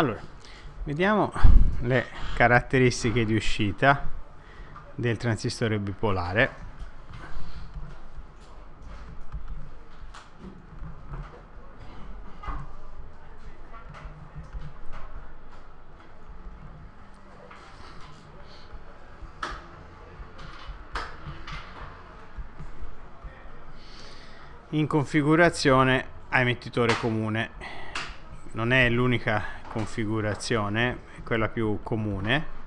allora vediamo le caratteristiche di uscita del transistore bipolare in configurazione a emettitore comune non è l'unica configurazione, quella più comune.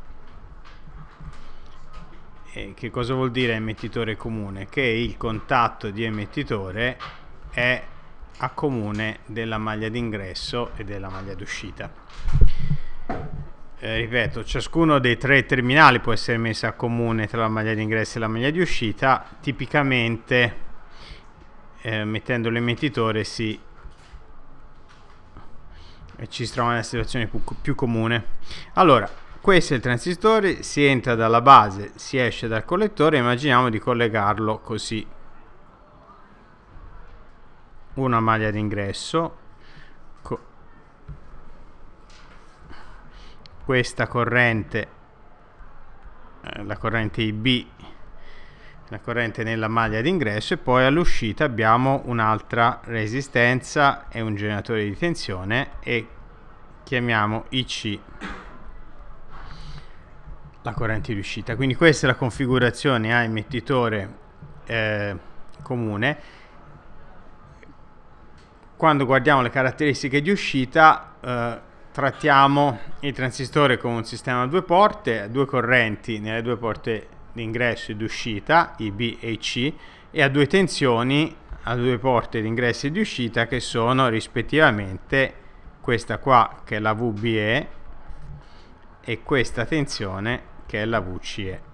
E che cosa vuol dire emettitore comune? Che il contatto di emettitore è a comune della maglia d'ingresso e della maglia d'uscita. Eh, ripeto, ciascuno dei tre terminali può essere messo a comune tra la maglia d'ingresso e la maglia di uscita. Tipicamente eh, mettendo l'emettitore si e ci si trova nella situazione più, più comune. Allora, questo è il transistore, si entra dalla base, si esce dal collettore, immaginiamo di collegarlo così. Una maglia d'ingresso, co questa corrente, eh, la corrente IB la corrente nella maglia d'ingresso e poi all'uscita abbiamo un'altra resistenza e un generatore di tensione e chiamiamo IC la corrente di uscita quindi questa è la configurazione a emettitore eh, comune quando guardiamo le caratteristiche di uscita eh, trattiamo il transistore come un sistema a due porte due correnti nelle due porte di ingresso e di uscita, I, e IC, e a due tensioni, a due porte di ingresso e di uscita che sono rispettivamente questa qua che è la VBE e questa tensione che è la VCE.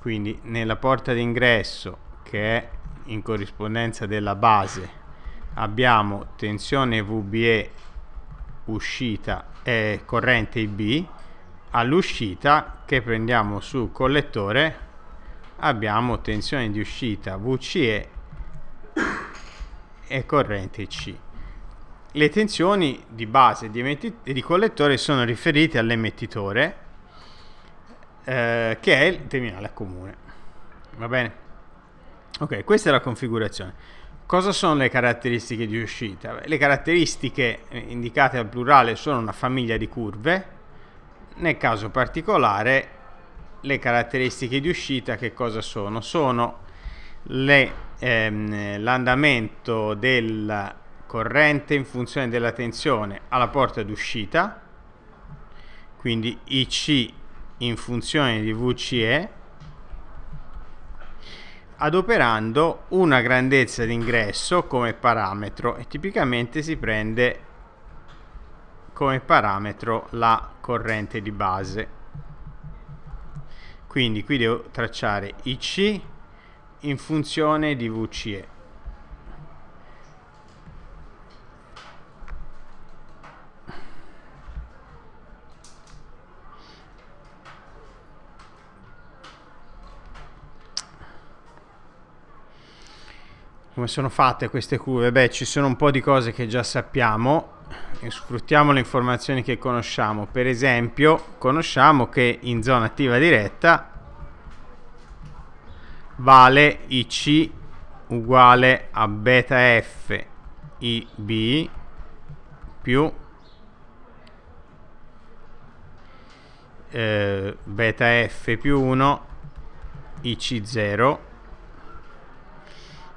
Quindi nella porta d'ingresso che è in corrispondenza della base abbiamo tensione VBE uscita eh, corrente IB all'uscita che prendiamo sul collettore abbiamo tensione di uscita VCE e corrente C. Le tensioni di base di, di collettore sono riferite all'emettitore eh, che è il terminale comune. Va bene? Ok, questa è la configurazione. Cosa sono le caratteristiche di uscita? Le caratteristiche eh, indicate al plurale sono una famiglia di curve nel caso particolare le caratteristiche di uscita che cosa sono? Sono le, ehm, l'andamento della corrente in funzione della tensione alla porta d'uscita, quindi IC in funzione di VCE, adoperando una grandezza d'ingresso come parametro e tipicamente si prende come parametro la corrente di base quindi qui devo tracciare IC in funzione di VCE come sono fatte queste curve? Beh, ci sono un po' di cose che già sappiamo sfruttiamo le informazioni che conosciamo. Per esempio, conosciamo che in zona attiva diretta vale IC uguale a beta F IB più eh, beta F più 1 IC0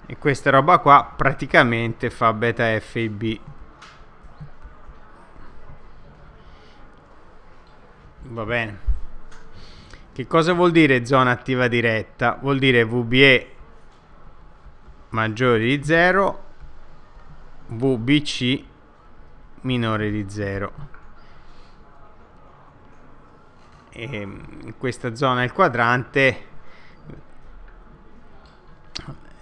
e questa roba qua praticamente fa beta F IB Va bene. Che cosa vuol dire zona attiva diretta? Vuol dire VBE maggiore di 0, VBC minore di 0. E in questa zona il quadrante,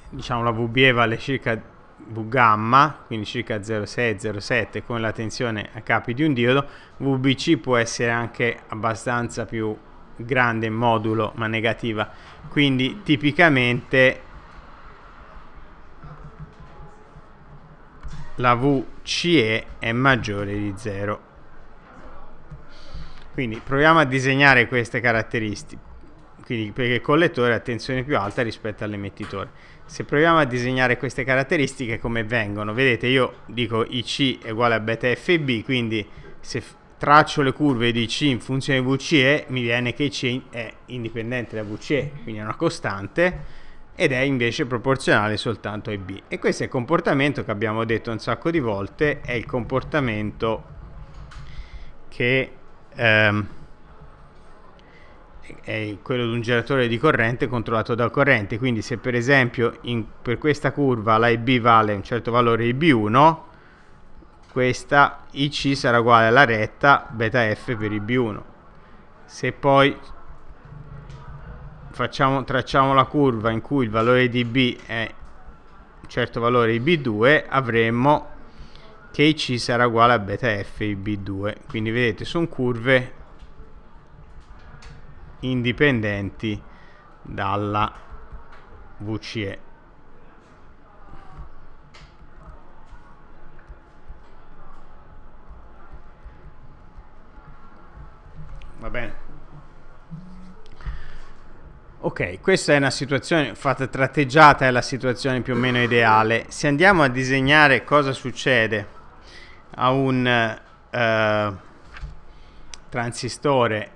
diciamo la VBE vale circa V gamma, quindi circa 0,6-0,7 con la tensione a capi di un diodo, VBC può essere anche abbastanza più grande in modulo ma negativa, quindi tipicamente la VCE è maggiore di 0. Quindi proviamo a disegnare queste caratteristiche, quindi perché il collettore ha tensione più alta rispetto all'emettitore se proviamo a disegnare queste caratteristiche come vengono, vedete io dico IC è uguale a beta FB, quindi se traccio le curve di IC in funzione di VCE mi viene che IC è indipendente da VCE, quindi è una costante ed è invece proporzionale soltanto a B. E questo è il comportamento che abbiamo detto un sacco di volte, è il comportamento che... Ehm, è quello di un generatore di corrente controllato da corrente quindi se per esempio in, per questa curva la IB vale un certo valore IB1 questa IC sarà uguale alla retta beta F per IB1 se poi facciamo, tracciamo la curva in cui il valore di B è un certo valore IB2 avremmo che IC sarà uguale a beta F IB2 quindi vedete sono curve indipendenti dalla VCE. Va bene. Ok, questa è una situazione fatta tratteggiata, è la situazione più o meno ideale. Se andiamo a disegnare cosa succede a un eh, transistore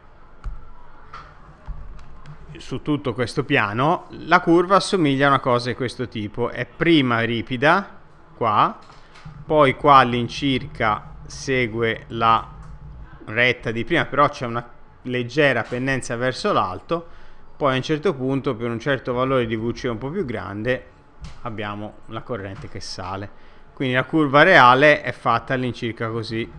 su tutto questo piano, la curva assomiglia a una cosa di questo tipo. È prima ripida, qua, poi qua all'incirca segue la retta di prima, però c'è una leggera pendenza verso l'alto, poi a un certo punto per un certo valore di VC un po' più grande abbiamo la corrente che sale. Quindi la curva reale è fatta all'incirca così.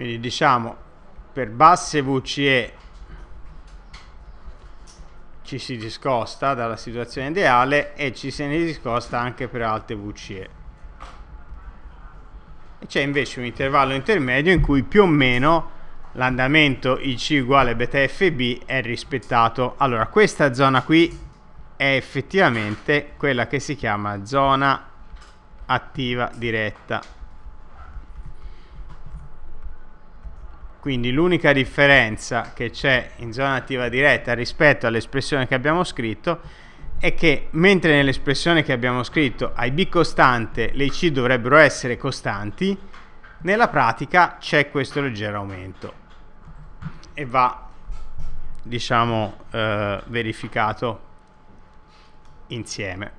quindi diciamo per basse VCE ci si discosta dalla situazione ideale e ci se ne discosta anche per alte VCE e c'è invece un intervallo intermedio in cui più o meno l'andamento IC uguale beta FB è rispettato allora questa zona qui è effettivamente quella che si chiama zona attiva diretta Quindi l'unica differenza che c'è in zona attiva diretta rispetto all'espressione che abbiamo scritto è che mentre nell'espressione che abbiamo scritto ai B costante le IC dovrebbero essere costanti, nella pratica c'è questo leggero aumento e va diciamo eh, verificato insieme.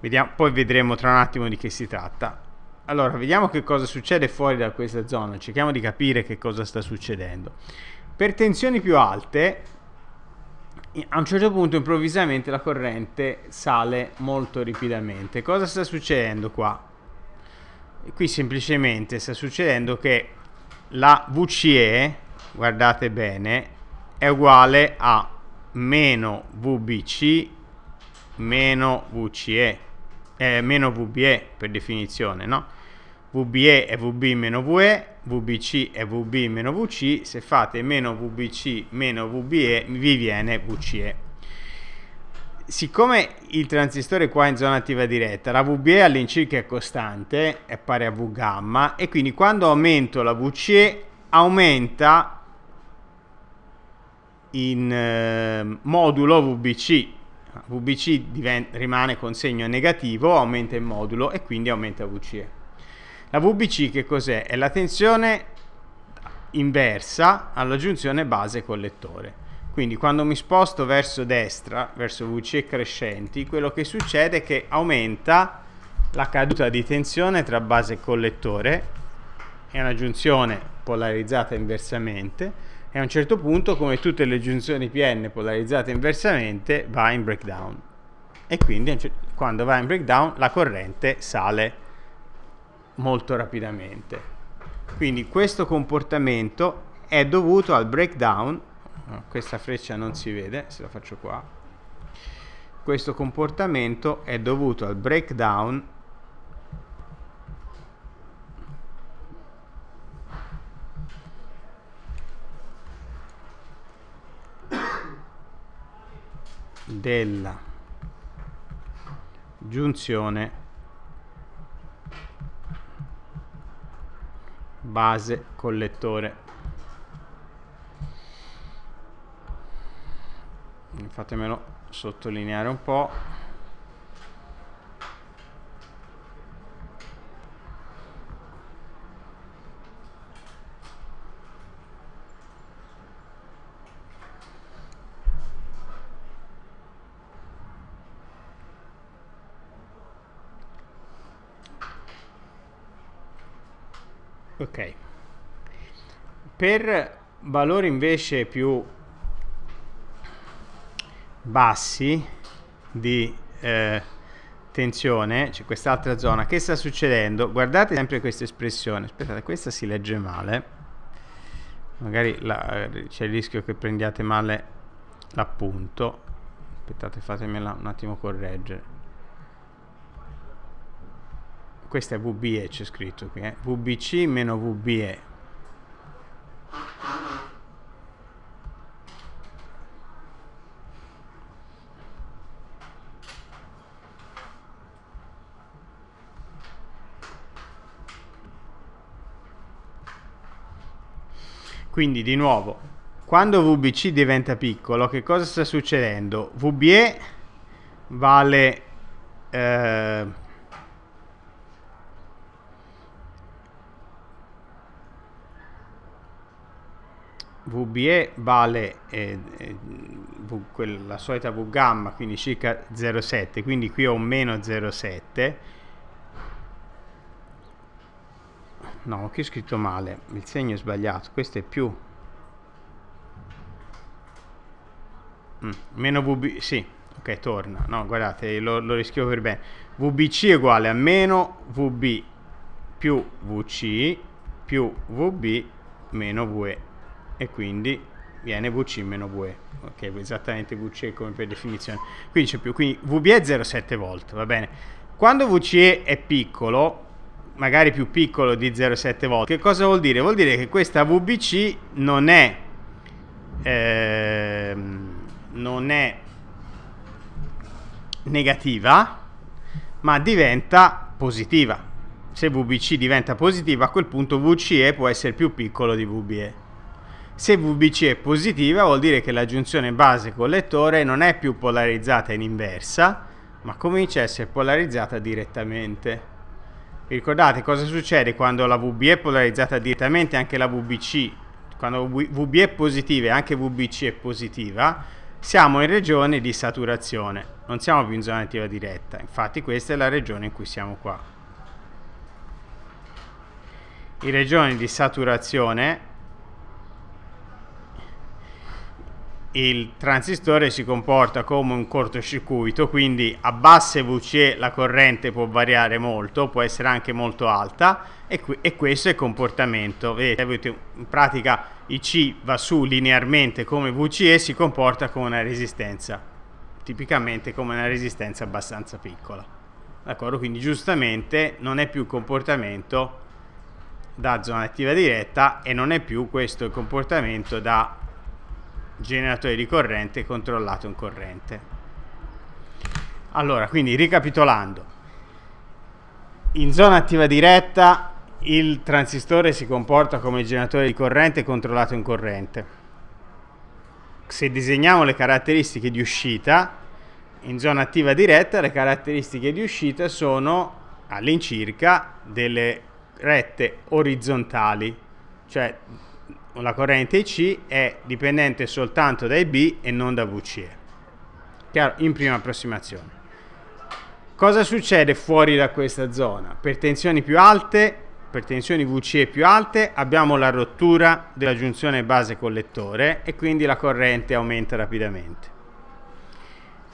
Vediamo, poi vedremo tra un attimo di che si tratta. Allora, vediamo che cosa succede fuori da questa zona, cerchiamo di capire che cosa sta succedendo. Per tensioni più alte, a un certo punto improvvisamente la corrente sale molto ripidamente. Cosa sta succedendo qua? Qui semplicemente sta succedendo che la VCE, guardate bene, è uguale a meno VBC meno VCE, eh, meno VBE per definizione, no? VBE è VB-VE, VBC è VB-VC, se fate meno VBC meno VBE vi viene VCE. Siccome il transistore qua è in zona attiva diretta, la VBE all'incirca è costante, è pari a V gamma, e quindi quando aumento la VCE aumenta in eh, modulo VBC, VBC rimane con segno negativo, aumenta in modulo e quindi aumenta VCE. La VBC che cos'è? È la tensione inversa alla giunzione base-collettore. Quindi quando mi sposto verso destra, verso VC crescenti, quello che succede è che aumenta la caduta di tensione tra base e collettore, è una giunzione polarizzata inversamente, e a un certo punto, come tutte le giunzioni PN polarizzate inversamente, va in breakdown. E quindi quando va in breakdown la corrente sale molto rapidamente. Quindi questo comportamento è dovuto al breakdown, questa freccia non si vede, se la faccio qua, questo comportamento è dovuto al breakdown della giunzione base collettore fatemelo sottolineare un po' ok per valori invece più bassi di eh, tensione c'è cioè quest'altra zona che sta succedendo guardate sempre questa espressione aspettate questa si legge male magari c'è il rischio che prendiate male l'appunto aspettate fatemela un attimo correggere questa è VBE c'è scritto qui eh? VBC meno VBE quindi di nuovo quando VBC diventa piccolo che cosa sta succedendo? VBE vale eh, VBE vale eh, v, quella, la solita V gamma, quindi circa 0,7, quindi qui ho un meno 0,7. No, qui ho scritto male, il segno è sbagliato, questo è più. Mm, meno VB, sì, ok, torna, no, guardate, lo, lo rischio per bene. VBC è uguale a meno VB più VC più VB meno VE e quindi viene VC meno VE, ok, esattamente VC come per definizione, quindi c'è più, quindi VB è 0,7 volt, va bene, quando VC è piccolo, magari più piccolo di 0,7 volt, che cosa vuol dire? Vuol dire che questa VBC non è, eh, non è negativa, ma diventa positiva. Se VBC diventa positiva, a quel punto VCE può essere più piccolo di VBE. Se VBC è positiva vuol dire che la giunzione base-collettore non è più polarizzata in inversa, ma comincia a essere polarizzata direttamente. ricordate cosa succede quando la VB è polarizzata direttamente anche la VBC? Quando VB è positiva e anche VBC è positiva, siamo in regione di saturazione, non siamo più in zona attiva diretta. Infatti questa è la regione in cui siamo qua. In regione di saturazione il transistore si comporta come un cortocircuito, quindi a basse VC la corrente può variare molto, può essere anche molto alta e, qui, e questo è il comportamento. Vedete, in pratica IC va su linearmente come VCE si comporta come una resistenza, tipicamente come una resistenza abbastanza piccola. D'accordo? Quindi giustamente non è più il comportamento da zona attiva diretta e non è più questo il comportamento da generatore di corrente controllato in corrente allora quindi ricapitolando in zona attiva diretta il transistore si comporta come generatore di corrente controllato in corrente se disegniamo le caratteristiche di uscita in zona attiva diretta le caratteristiche di uscita sono all'incirca delle rette orizzontali cioè la corrente IC è dipendente soltanto da IB e non da VCE. Chiaro? In prima approssimazione. Cosa succede fuori da questa zona? Per tensioni più alte, per tensioni VCE più alte, abbiamo la rottura della giunzione base-collettore e quindi la corrente aumenta rapidamente.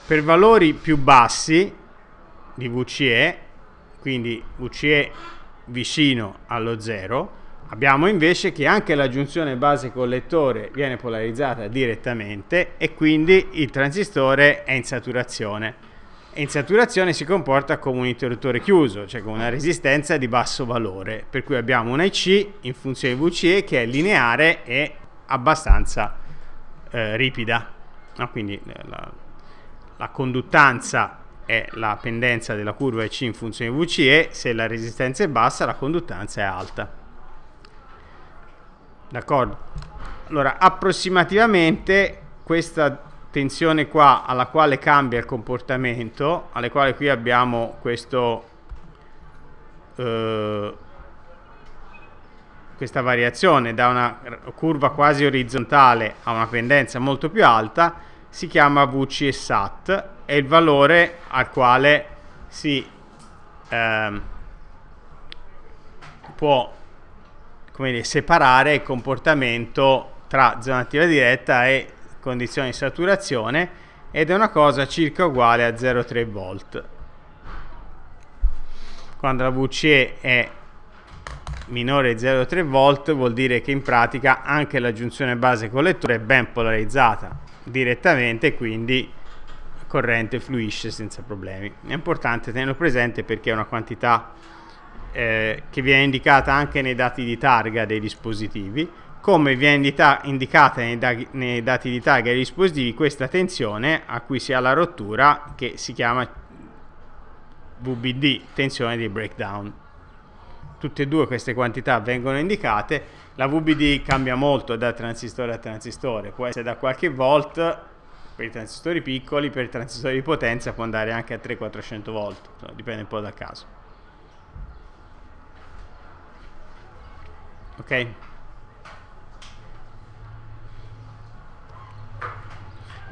Per valori più bassi di VCE, quindi VCE vicino allo zero, Abbiamo invece che anche la giunzione base collettore viene polarizzata direttamente e quindi il transistore è in saturazione. in saturazione si comporta come un interruttore chiuso, cioè con una resistenza di basso valore, per cui abbiamo una IC in funzione VCE che è lineare e abbastanza eh, ripida. No? Quindi eh, la, la conduttanza è la pendenza della curva IC in funzione VCE, se la resistenza è bassa la conduttanza è alta d'accordo allora approssimativamente questa tensione qua alla quale cambia il comportamento alle quale qui abbiamo questo eh, questa variazione da una curva quasi orizzontale a una pendenza molto più alta si chiama VCSAT, è il valore al quale si eh, può come dire, separare il comportamento tra zona attiva diretta e condizioni di saturazione ed è una cosa circa uguale a 0,3 volt. Quando la VCE è minore di 0,3 volt vuol dire che in pratica anche la giunzione base collettore è ben polarizzata direttamente quindi corrente fluisce senza problemi. È importante tenerlo presente perché è una quantità eh, che viene indicata anche nei dati di targa dei dispositivi, come viene indicata nei, da nei dati di targa dei dispositivi questa tensione a cui si ha la rottura che si chiama VBD, tensione di breakdown. Tutte e due queste quantità vengono indicate, la VBD cambia molto da transistore a transistore, può essere da qualche volt per i transistori piccoli, per i transistori di potenza può andare anche a 300-400 volt, dipende un po' dal caso. Ok?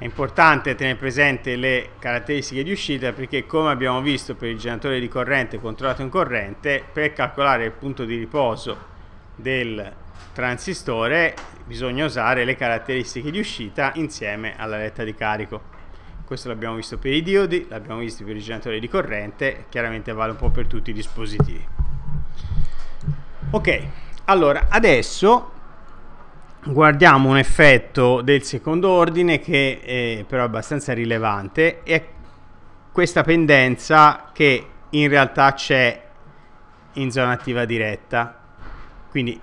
È importante tenere presente le caratteristiche di uscita perché come abbiamo visto per il generatore di corrente controllato in corrente, per calcolare il punto di riposo del transistore bisogna usare le caratteristiche di uscita insieme alla retta di carico. Questo l'abbiamo visto per i diodi, l'abbiamo visto per il generatore di corrente, chiaramente vale un po' per tutti i dispositivi. Ok, allora, adesso guardiamo un effetto del secondo ordine che è però abbastanza rilevante è questa pendenza che in realtà c'è in zona attiva diretta. Quindi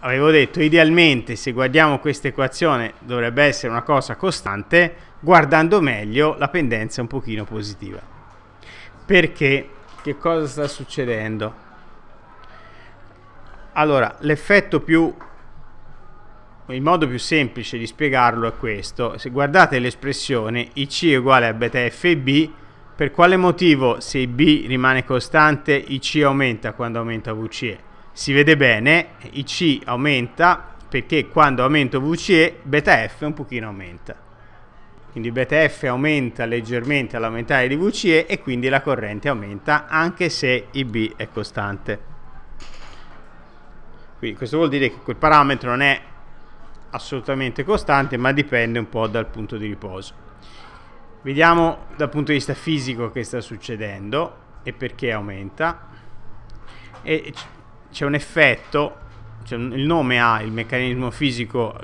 avevo detto idealmente se guardiamo questa equazione dovrebbe essere una cosa costante, guardando meglio la pendenza è un pochino positiva. Perché che cosa sta succedendo? Allora, l'effetto più il modo più semplice di spiegarlo è questo. Se guardate l'espressione IC è uguale a beta FB, per quale motivo se B rimane costante IC aumenta quando aumenta VCE? Si vede bene, IC aumenta perché quando aumento VCE beta F un pochino aumenta. Quindi beta F aumenta leggermente all'aumentare di VCE e quindi la corrente aumenta anche se IB è costante. Quindi questo vuol dire che quel parametro non è assolutamente costante, ma dipende un po' dal punto di riposo. Vediamo dal punto di vista fisico che sta succedendo e perché aumenta. E c'è un effetto, cioè il nome ha il meccanismo fisico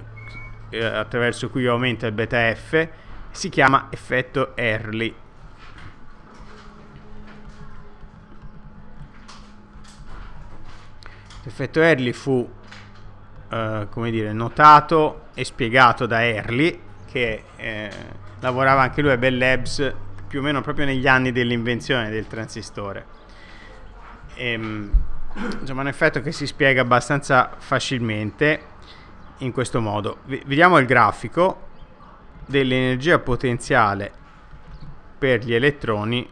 eh, attraverso cui aumenta il beta F, si chiama effetto Early L'effetto Early fu, eh, come dire, notato e spiegato da Early, che eh, lavorava anche lui a Bell Labs più o meno proprio negli anni dell'invenzione del transistore. E, ehm, insomma, un effetto che si spiega abbastanza facilmente in questo modo. V vediamo il grafico dell'energia potenziale per gli elettroni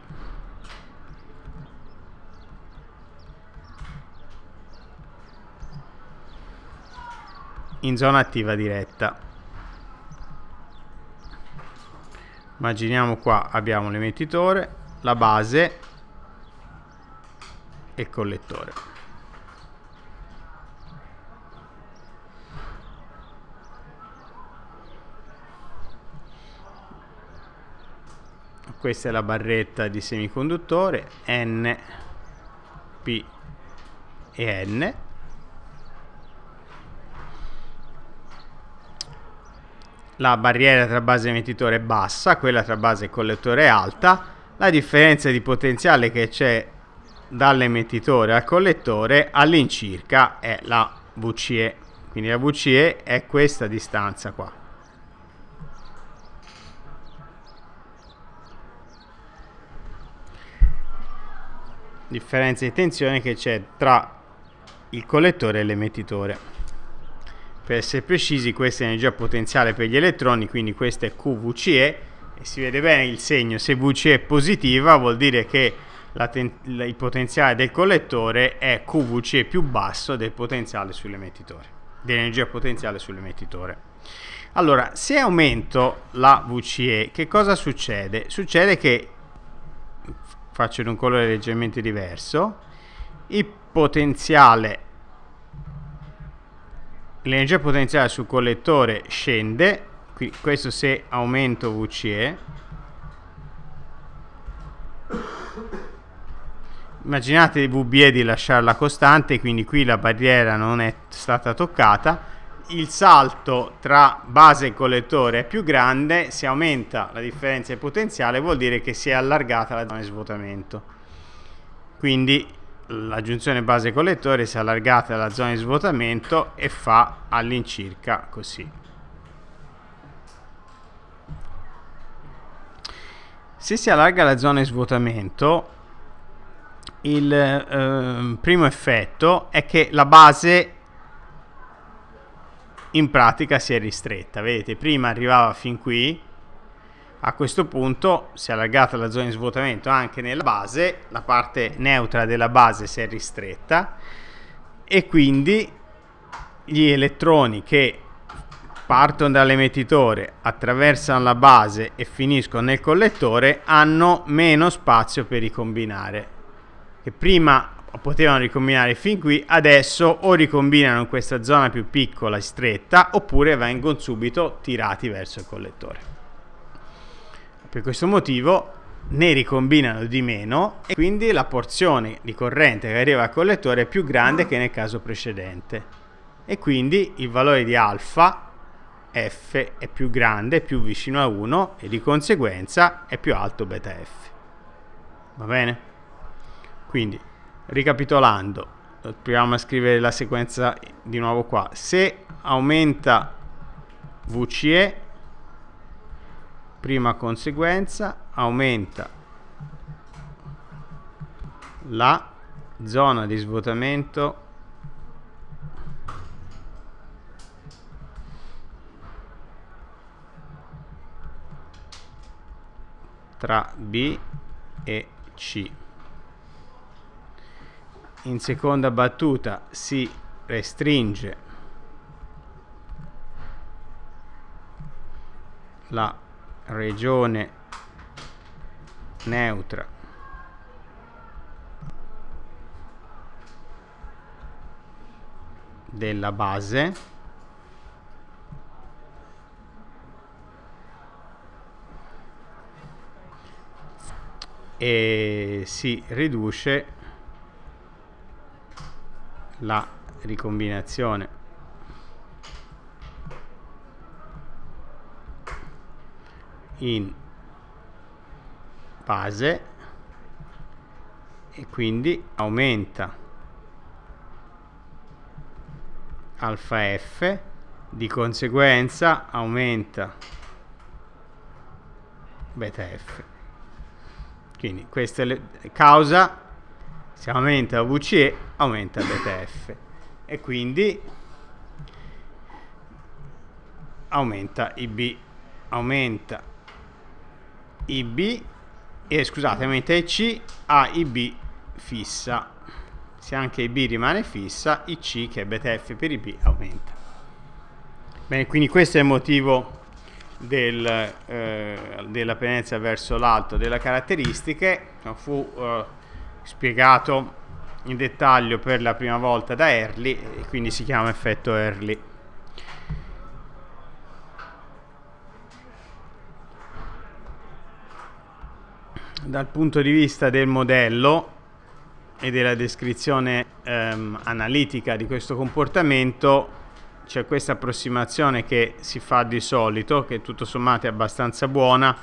in zona attiva diretta immaginiamo qua abbiamo l'emettitore la base e il collettore questa è la barretta di semiconduttore N P e N la barriera tra base e emettitore è bassa, quella tra base e collettore è alta, la differenza di potenziale che c'è dall'emettitore al collettore all'incirca è la VCE, quindi la VCE è questa distanza qua. differenza di tensione che c'è tra il collettore e l'emettitore per essere precisi questa è energia potenziale per gli elettroni quindi questa è QVCE e si vede bene il segno se VCE è positiva vuol dire che il potenziale del collettore è QVCE più basso del potenziale sull'emettitore dell'energia potenziale sull'emettitore allora se aumento la VCE che cosa succede? succede che faccio in un colore leggermente diverso il potenziale l'energia potenziale sul collettore scende, questo se aumento VCE, immaginate VBE di lasciarla costante, quindi qui la barriera non è stata toccata, il salto tra base e collettore è più grande, se aumenta la differenza di potenziale vuol dire che si è allargata la zona di svuotamento. Quindi l'aggiunzione base collettore si è allargata alla zona di svuotamento e fa all'incirca così. Se si allarga la zona di svuotamento, il eh, primo effetto è che la base in pratica si è ristretta. Vedete, prima arrivava fin qui, a questo punto si è allargata la zona di svuotamento anche nella base, la parte neutra della base si è ristretta e quindi gli elettroni che partono dall'emettitore, attraversano la base e finiscono nel collettore hanno meno spazio per ricombinare. Che prima potevano ricombinare fin qui, adesso o ricombinano in questa zona più piccola e stretta oppure vengono subito tirati verso il collettore. Per questo motivo ne ricombinano di meno e quindi la porzione di corrente che arriva al collettore è più grande che nel caso precedente. E quindi il valore di alfa f è più grande, più vicino a 1 e di conseguenza è più alto beta f. Va bene? Quindi, ricapitolando, proviamo a scrivere la sequenza di nuovo qua. Se aumenta VCE prima conseguenza aumenta la zona di svuotamento tra B e C. In seconda battuta si restringe la regione neutra della base e si riduce la ricombinazione in base e quindi aumenta alfa f di conseguenza aumenta beta f quindi questa è la causa se aumenta VCE aumenta beta f e quindi aumenta IB aumenta IB e scusate mentre C a IB fissa se anche IB rimane fissa IC che è beta F per IB aumenta bene quindi questo è il motivo del, eh, della pendenza verso l'alto delle caratteristiche fu eh, spiegato in dettaglio per la prima volta da Early e quindi si chiama effetto Early dal punto di vista del modello e della descrizione ehm, analitica di questo comportamento c'è questa approssimazione che si fa di solito, che tutto sommato è abbastanza buona,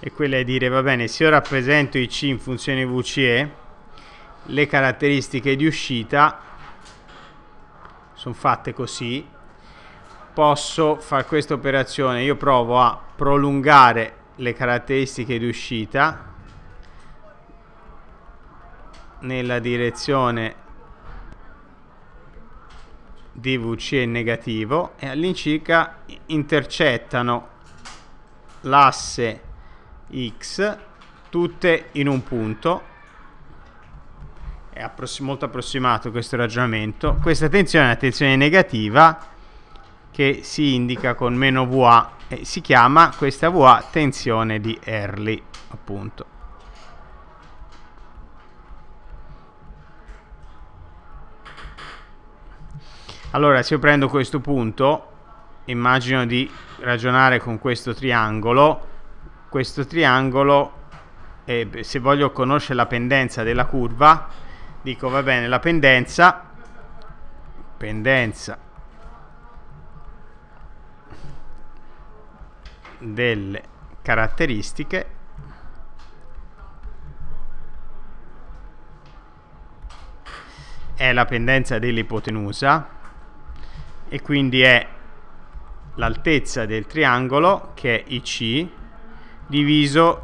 e quella è dire va bene, se io rappresento i C in funzione VCE, le caratteristiche di uscita sono fatte così, posso fare questa operazione, io provo a prolungare le caratteristiche di uscita nella direzione di VC è negativo e all'incirca intercettano l'asse X tutte in un punto è appross molto approssimato questo ragionamento questa tensione è una tensione negativa che si indica con meno VA e si chiama questa VA tensione di Early appunto Allora, se io prendo questo punto, immagino di ragionare con questo triangolo. Questo triangolo, eh, se voglio conoscere la pendenza della curva, dico va bene, la pendenza, pendenza delle caratteristiche è la pendenza dell'ipotenusa e quindi è l'altezza del triangolo che è IC diviso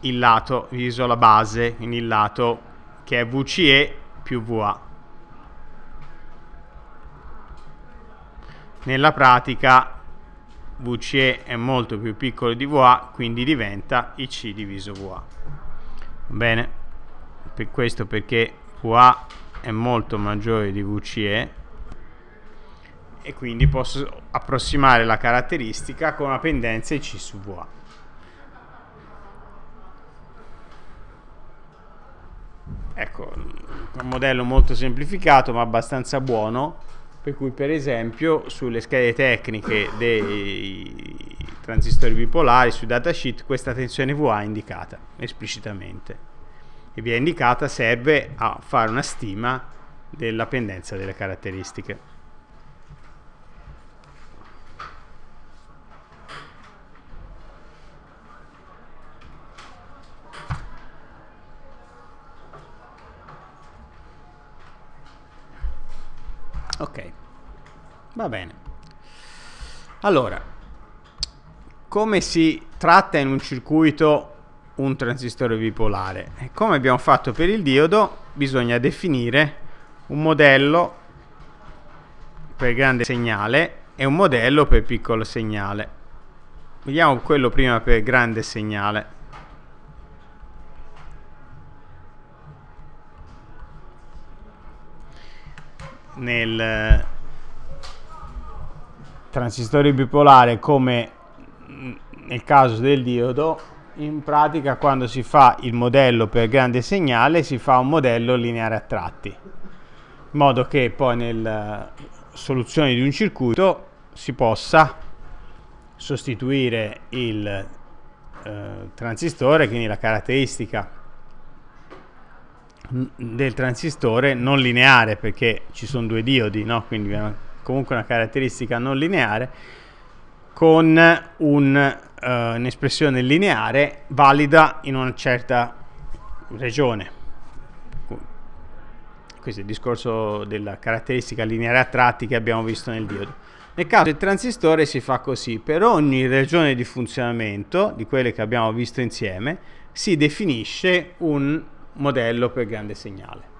il lato, diviso la base, quindi il lato che è VCE più VA. Nella pratica VCE è molto più piccolo di VA, quindi diventa IC diviso VA. Bene, per questo perché VA è molto maggiore di VCE, e quindi posso approssimare la caratteristica con una pendenza IC su VA. Ecco, un modello molto semplificato ma abbastanza buono, per cui per esempio sulle schede tecniche dei transistori bipolari, sui datasheet, questa tensione VA è indicata esplicitamente e via indicata serve a fare una stima della pendenza delle caratteristiche. Va bene. Allora, come si tratta in un circuito un transistore bipolare? Come abbiamo fatto per il diodo, bisogna definire un modello per grande segnale e un modello per piccolo segnale. Vediamo quello prima per grande segnale. Nel transistori bipolare come mm, nel caso del diodo in pratica quando si fa il modello per grande segnale si fa un modello lineare a tratti in modo che poi nella eh, soluzione di un circuito si possa sostituire il eh, transistore quindi la caratteristica del transistore non lineare perché ci sono due diodi no? quindi comunque una caratteristica non lineare, con un, uh, un'espressione lineare valida in una certa regione. Questo è il discorso della caratteristica lineare a tratti che abbiamo visto nel diodo. Nel caso del transistore si fa così, per ogni regione di funzionamento, di quelle che abbiamo visto insieme, si definisce un modello per grande segnale.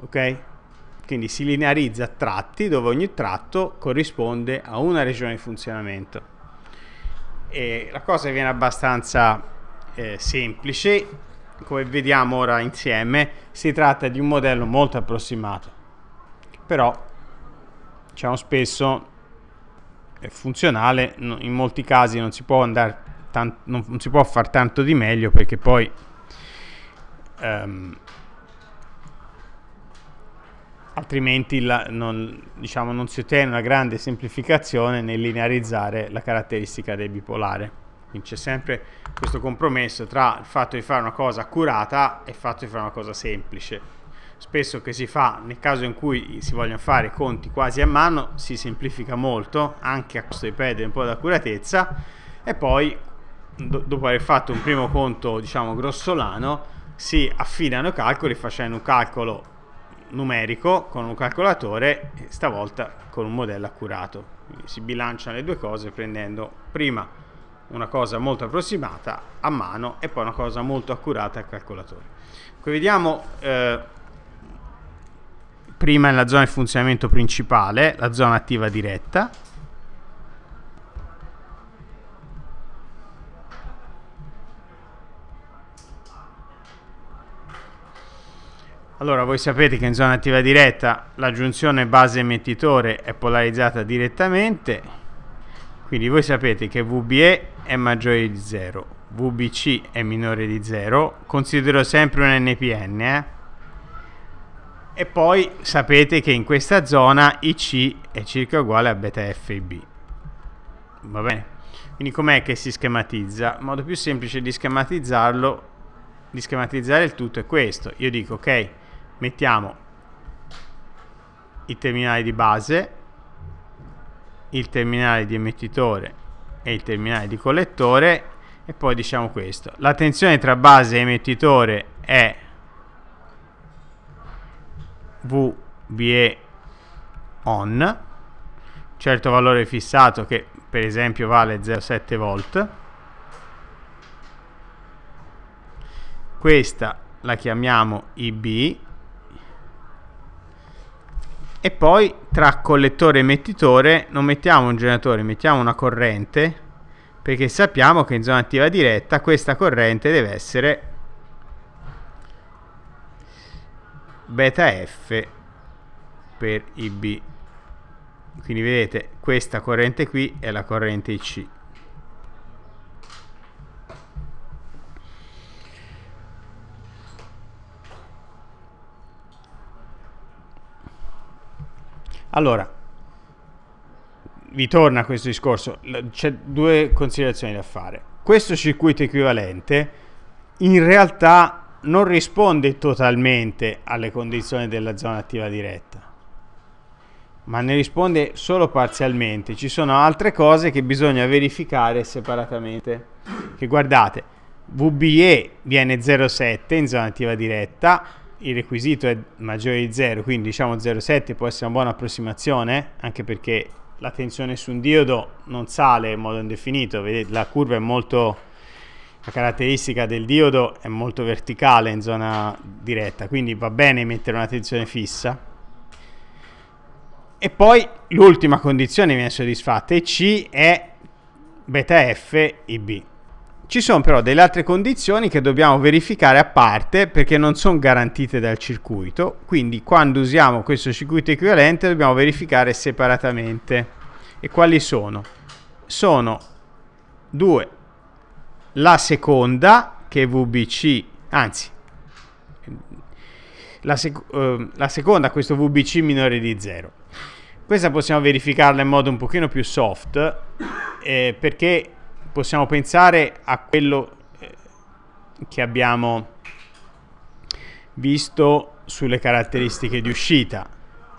Ok? Quindi si linearizza a tratti dove ogni tratto corrisponde a una regione di funzionamento. E la cosa viene abbastanza eh, semplice, come vediamo ora insieme, si tratta di un modello molto approssimato, però diciamo spesso è funzionale, in molti casi non si può andare tanto, non, non si può far tanto di meglio perché poi um, altrimenti la, non, diciamo, non si ottiene una grande semplificazione nel linearizzare la caratteristica del bipolare. Quindi c'è sempre questo compromesso tra il fatto di fare una cosa accurata e il fatto di fare una cosa semplice. Spesso che si fa nel caso in cui si vogliono fare conti quasi a mano, si semplifica molto, anche a costo di perdere un po' d'accuratezza, e poi do, dopo aver fatto un primo conto, diciamo, grossolano, si affidano i calcoli facendo un calcolo numerico con un calcolatore, stavolta con un modello accurato. Quindi si bilanciano le due cose prendendo prima una cosa molto approssimata a mano e poi una cosa molto accurata al calcolatore. Qui vediamo eh, prima nella zona di funzionamento principale la zona attiva diretta Allora, voi sapete che in zona attiva diretta la giunzione base emettitore è polarizzata direttamente, quindi voi sapete che VBE è maggiore di 0, VBC è minore di 0, considero sempre un NPN, eh? e poi sapete che in questa zona IC è circa uguale a beta FB. Va bene? Quindi com'è che si schematizza? Il modo più semplice di schematizzarlo, di schematizzare il tutto è questo. Io dico, ok, mettiamo il terminale di base il terminale di emettitore e il terminale di collettore e poi diciamo questo la tensione tra base e emettitore è VBE on certo valore fissato che per esempio vale 0,7 volt questa la chiamiamo IB e poi tra collettore e emettitore non mettiamo un generatore, mettiamo una corrente perché sappiamo che in zona attiva diretta questa corrente deve essere beta F per IB quindi vedete questa corrente qui è la corrente IC Allora, vi torna questo discorso, c'è due considerazioni da fare. Questo circuito equivalente in realtà non risponde totalmente alle condizioni della zona attiva diretta, ma ne risponde solo parzialmente. Ci sono altre cose che bisogna verificare separatamente. Che guardate, VBE viene 0,7 in zona attiva diretta, il requisito è maggiore di 0, quindi diciamo 0,7 può essere una buona approssimazione, anche perché la tensione su un diodo non sale in modo indefinito, vedete la curva è molto la caratteristica del diodo è molto verticale in zona diretta, quindi va bene mettere una tensione fissa. E poi l'ultima condizione viene soddisfatta e C è beta F IB. Ci sono però delle altre condizioni che dobbiamo verificare a parte perché non sono garantite dal circuito, quindi quando usiamo questo circuito equivalente dobbiamo verificare separatamente. E quali sono? Sono due, la seconda che è VBC, anzi, la, sec eh, la seconda questo VBC minore di 0. Questa possiamo verificarla in modo un pochino più soft eh, perché possiamo pensare a quello eh, che abbiamo visto sulle caratteristiche di uscita.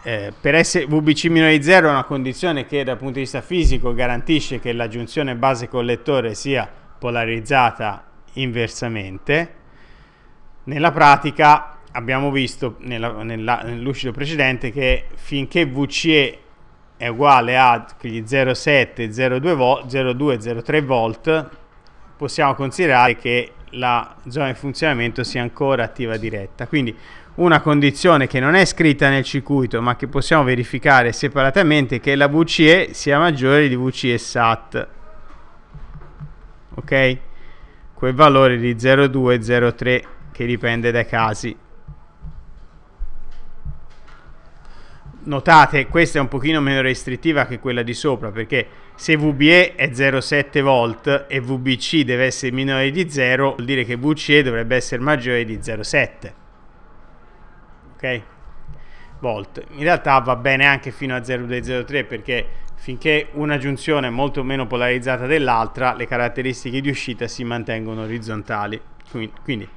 Eh, per essere VBC meno di 0 è una condizione che dal punto di vista fisico garantisce che la giunzione base collettore sia polarizzata inversamente. Nella pratica abbiamo visto nella, nella, precedente che finché VCE è uguale a quindi 0,7, 0,2, 0,3 volt, possiamo considerare che la zona di funzionamento sia ancora attiva diretta. Quindi una condizione che non è scritta nel circuito ma che possiamo verificare separatamente è che la VCE sia maggiore di VCE SAT. Ok? Quel valore di 0,2, 0,3 che dipende dai casi. notate questa è un pochino meno restrittiva che quella di sopra perché se VBE è 0,7 volt e VBC deve essere minore di 0 vuol dire che VCE dovrebbe essere maggiore di 0,7 ok volt in realtà va bene anche fino a 0,203 perché finché una giunzione è molto meno polarizzata dell'altra le caratteristiche di uscita si mantengono orizzontali quindi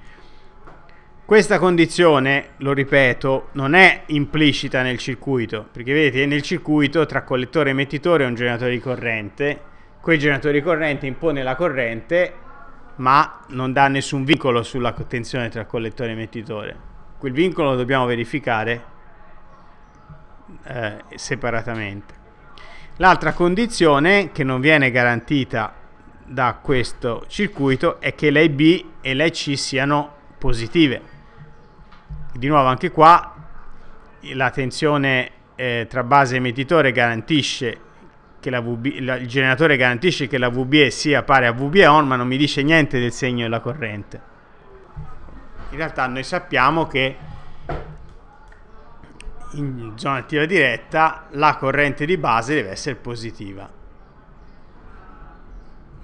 questa condizione, lo ripeto, non è implicita nel circuito, perché vedete nel circuito tra collettore e emettitore è un generatore di corrente, quel generatore di corrente impone la corrente, ma non dà nessun vincolo sulla tensione tra collettore e emettitore. Quel vincolo lo dobbiamo verificare eh, separatamente. L'altra condizione che non viene garantita da questo circuito è che l'IB e l'IC siano positive di nuovo anche qua la tensione eh, tra base e emettitore garantisce che la VB, la, il generatore garantisce che la VBE sia pari a VBE on ma non mi dice niente del segno della corrente in realtà noi sappiamo che in zona attiva diretta la corrente di base deve essere positiva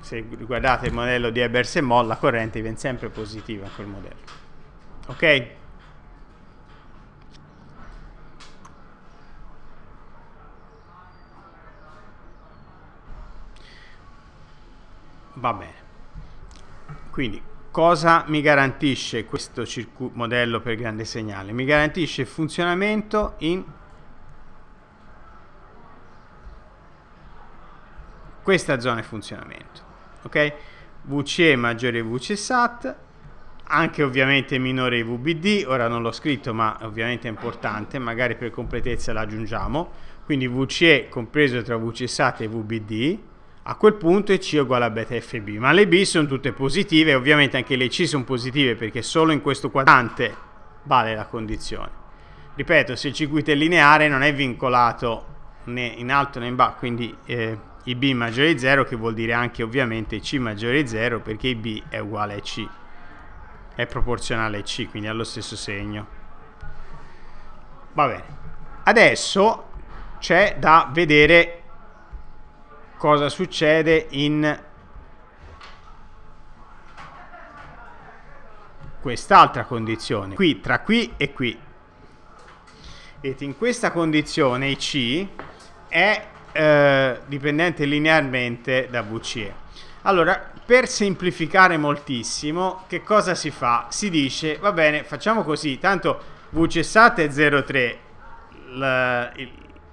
se guardate il modello di Ebers e Moll la corrente viene sempre positiva in quel modello ok? Va bene. Quindi cosa mi garantisce questo modello per grande segnale? Mi garantisce funzionamento in questa zona di funzionamento. Ok? VCE maggiore VCSAT, anche ovviamente minore VBD, ora non l'ho scritto ma ovviamente è importante, magari per completezza l'aggiungiamo, quindi VCE compreso tra VCSAT e VBD, a quel punto EC è uguale a beta FB, ma le B sono tutte positive, ovviamente anche le C sono positive perché solo in questo quadrante vale la condizione. Ripeto, se il circuito è lineare non è vincolato né in alto né in basso, quindi eh, IB maggiore di 0 che vuol dire anche ovviamente C maggiore di 0 perché IB è uguale a C, è proporzionale a C, quindi ha lo stesso segno. Va bene, adesso c'è da vedere cosa succede in quest'altra condizione, qui tra qui e qui. Vedete, in questa condizione IC è eh, dipendente linearmente da VCE. Allora, per semplificare moltissimo, che cosa si fa? Si dice, va bene, facciamo così, tanto V è 0,3,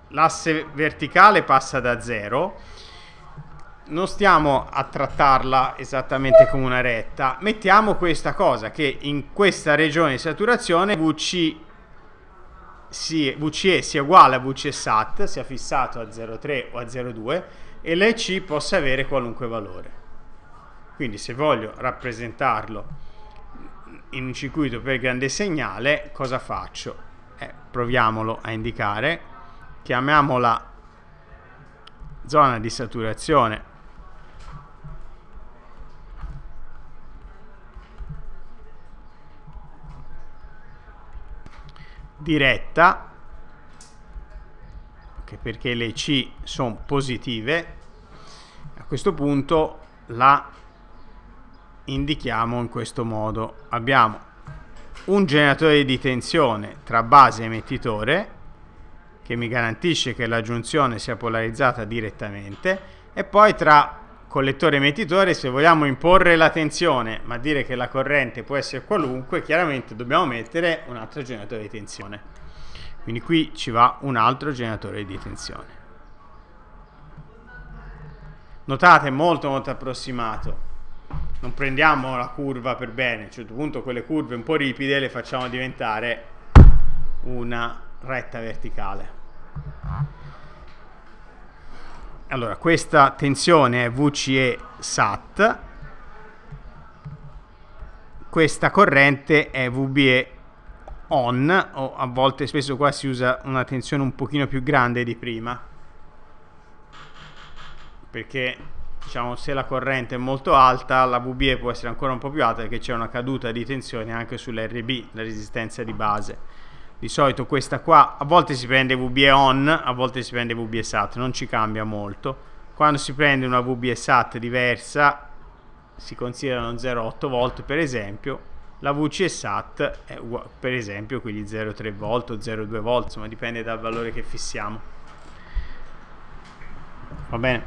l'asse verticale passa da 0, non stiamo a trattarla esattamente come una retta. Mettiamo questa cosa che in questa regione di saturazione VC, sì, VCE sia uguale a VCSAT, sia fissato a 0,3 o a 0,2 e l'EC possa avere qualunque valore. Quindi se voglio rappresentarlo in un circuito per grande segnale, cosa faccio? Eh, proviamolo a indicare. Chiamiamola zona di saturazione diretta anche perché le C sono positive a questo punto la indichiamo in questo modo abbiamo un generatore di tensione tra base e emettitore che mi garantisce che la giunzione sia polarizzata direttamente e poi tra collettore emettitore, se vogliamo imporre la tensione, ma dire che la corrente può essere qualunque, chiaramente dobbiamo mettere un altro generatore di tensione. Quindi qui ci va un altro generatore di tensione. Notate, molto molto approssimato. Non prendiamo la curva per bene, a un certo punto quelle curve un po' ripide le facciamo diventare una retta verticale. Allora, questa tensione è VCE SAT, questa corrente è VBE on, o a volte spesso qua si usa una tensione un pochino più grande di prima, perché diciamo se la corrente è molto alta la VBE può essere ancora un po' più alta perché c'è una caduta di tensione anche sull'RB, la resistenza di base di solito questa qua a volte si prende VBE on a volte si prende VBE sat non ci cambia molto quando si prende una VBE sat diversa si considerano 0,8 volt per esempio la VCE sat è uguale, per esempio quindi 0,3 volt o 0,2 volt insomma dipende dal valore che fissiamo va bene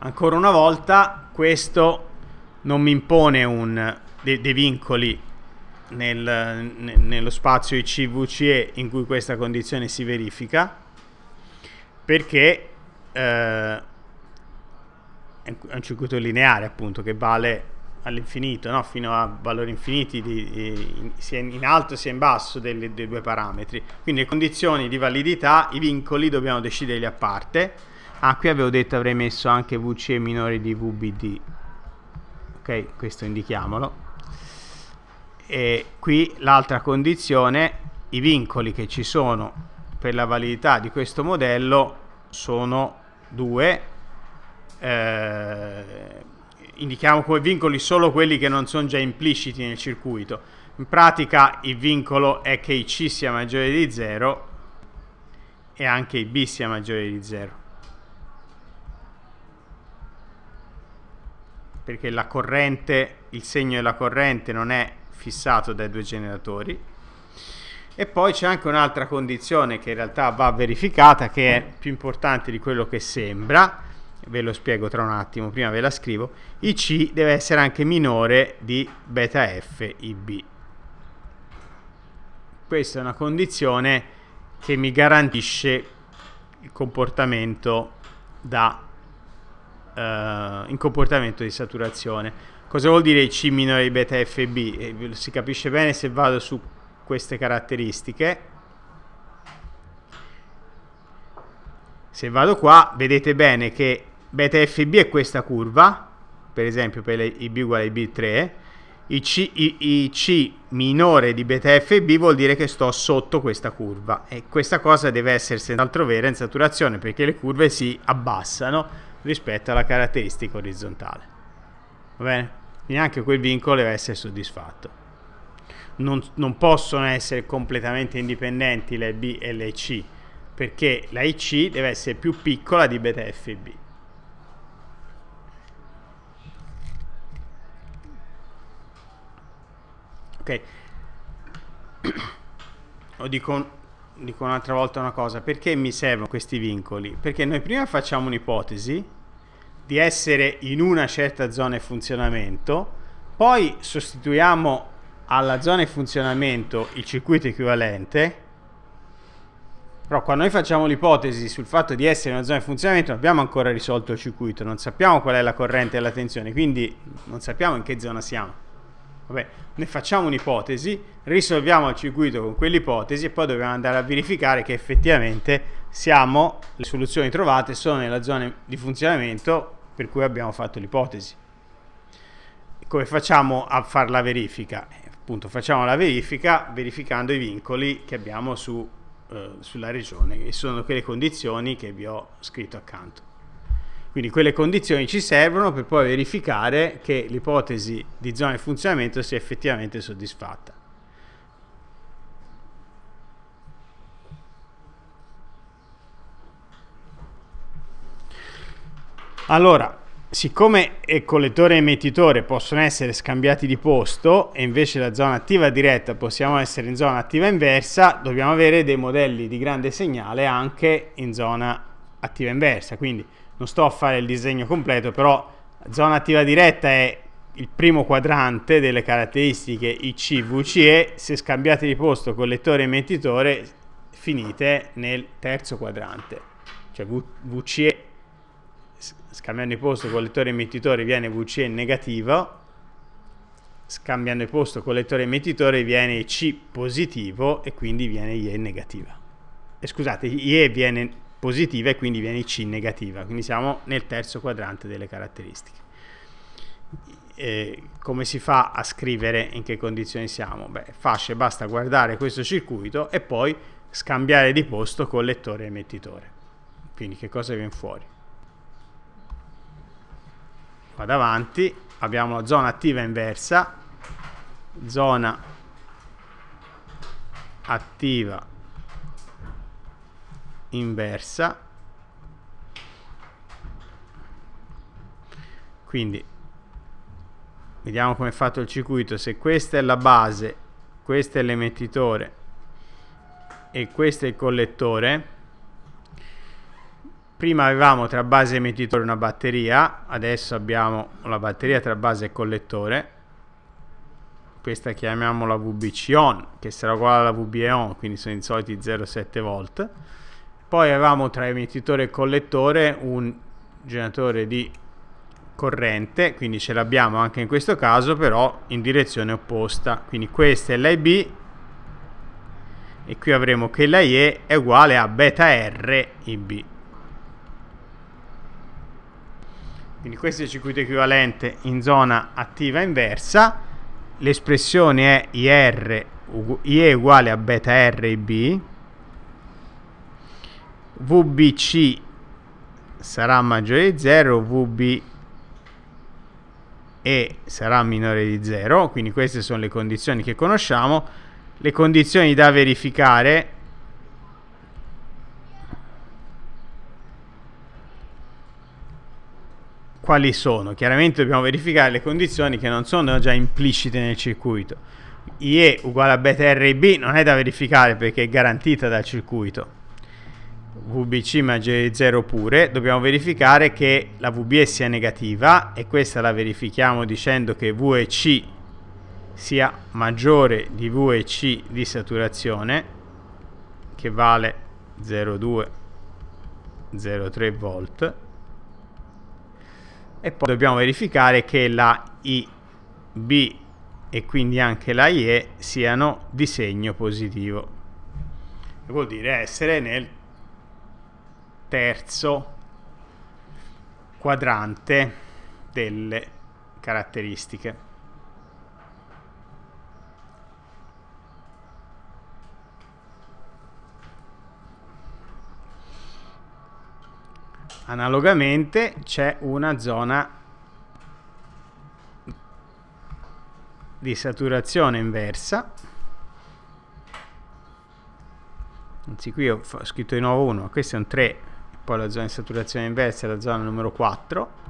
ancora una volta questo non mi impone un, dei, dei vincoli nel, nello spazio ICVCE in cui questa condizione si verifica perché eh, è un circuito lineare appunto che vale all'infinito no? fino a valori infiniti di, di, sia in alto sia in basso delle, dei due parametri quindi le condizioni di validità i vincoli dobbiamo deciderli a parte ah qui avevo detto avrei messo anche VCE minore di VBD ok questo indichiamolo e qui l'altra condizione, i vincoli che ci sono per la validità di questo modello sono due. Eh, indichiamo come vincoli solo quelli che non sono già impliciti nel circuito. In pratica il vincolo è che C sia maggiore di 0 e anche B sia maggiore di 0. Perché la corrente, il segno della corrente non è fissato dai due generatori e poi c'è anche un'altra condizione che in realtà va verificata che è più importante di quello che sembra ve lo spiego tra un attimo prima ve la scrivo IC deve essere anche minore di beta F IB questa è una condizione che mi garantisce il comportamento da, eh, in comportamento di saturazione Cosa vuol dire C minore di beta FB? Eh, si capisce bene se vado su queste caratteristiche. Se vado qua, vedete bene che beta FB è questa curva, per esempio per i B uguale a IB3, IC, C minore di beta FB vuol dire che sto sotto questa curva e questa cosa deve essere senz'altro vera in saturazione perché le curve si abbassano rispetto alla caratteristica orizzontale. Va bene? neanche quel vincolo deve essere soddisfatto. Non, non possono essere completamente indipendenti le B e le C, perché la IC deve essere più piccola di beta FB. Ok, lo dico, dico un'altra volta una cosa, perché mi servono questi vincoli? Perché noi prima facciamo un'ipotesi di essere in una certa zona di funzionamento, poi sostituiamo alla zona di funzionamento il circuito equivalente, però quando noi facciamo l'ipotesi sul fatto di essere in una zona di funzionamento non abbiamo ancora risolto il circuito, non sappiamo qual è la corrente e la tensione, quindi non sappiamo in che zona siamo. Vabbè, noi facciamo un'ipotesi, risolviamo il circuito con quell'ipotesi e poi dobbiamo andare a verificare che effettivamente siamo, le soluzioni trovate sono nella zona di funzionamento per cui abbiamo fatto l'ipotesi. Come facciamo a fare la verifica? appunto, facciamo la verifica verificando i vincoli che abbiamo su, eh, sulla regione, e sono quelle condizioni che vi ho scritto accanto. Quindi quelle condizioni ci servono per poi verificare che l'ipotesi di zona di funzionamento sia effettivamente soddisfatta. Allora, siccome il collettore e emettitore possono essere scambiati di posto e invece la zona attiva diretta possiamo essere in zona attiva inversa, dobbiamo avere dei modelli di grande segnale anche in zona attiva inversa. Quindi non sto a fare il disegno completo, però zona attiva diretta è il primo quadrante delle caratteristiche ICVCE, se scambiate di posto collettore e emettitore finite nel terzo quadrante, cioè VCE scambiando i posto con lettore emettitore viene VC negativo, scambiando i posto con lettore emettitore viene C positivo e quindi viene IE negativa. E scusate, IE viene positiva e quindi viene C negativa, quindi siamo nel terzo quadrante delle caratteristiche. E come si fa a scrivere in che condizioni siamo? Beh, fasce, basta guardare questo circuito e poi scambiare di posto con lettore emettitore. Quindi che cosa viene fuori? vado avanti abbiamo la zona attiva inversa zona attiva inversa quindi vediamo come è fatto il circuito se questa è la base questo è l'emettitore e questo è il collettore prima avevamo tra base e emettitore una batteria, adesso abbiamo la batteria tra base e collettore, questa chiamiamola VBC on, che sarà uguale alla VBE on, quindi sono i soliti 0,7 volt, poi avevamo tra emettitore e collettore un generatore di corrente, quindi ce l'abbiamo anche in questo caso, però in direzione opposta, quindi questa è l'IB e qui avremo che l'IE è uguale a beta R IB. Quindi questo è il circuito equivalente in zona attiva inversa. L'espressione è IR, IE uguale a beta RB. VBC sarà maggiore di 0, VB e sarà minore di 0, quindi queste sono le condizioni che conosciamo. Le condizioni da verificare quali sono. Chiaramente dobbiamo verificare le condizioni che non sono già implicite nel circuito. IE uguale a beta RB non è da verificare perché è garantita dal circuito. VBC maggiore di 0 pure, dobbiamo verificare che la VBE sia negativa e questa la verifichiamo dicendo che VEC sia maggiore di VEC di saturazione che vale 0,2 0,3 volt e poi dobbiamo verificare che la IB e quindi anche la IE siano di segno positivo vuol dire essere nel terzo quadrante delle caratteristiche Analogamente c'è una zona di saturazione inversa. Anzi, qui ho scritto di nuovo 1, questo è un 3, poi la zona di saturazione inversa è la zona numero 4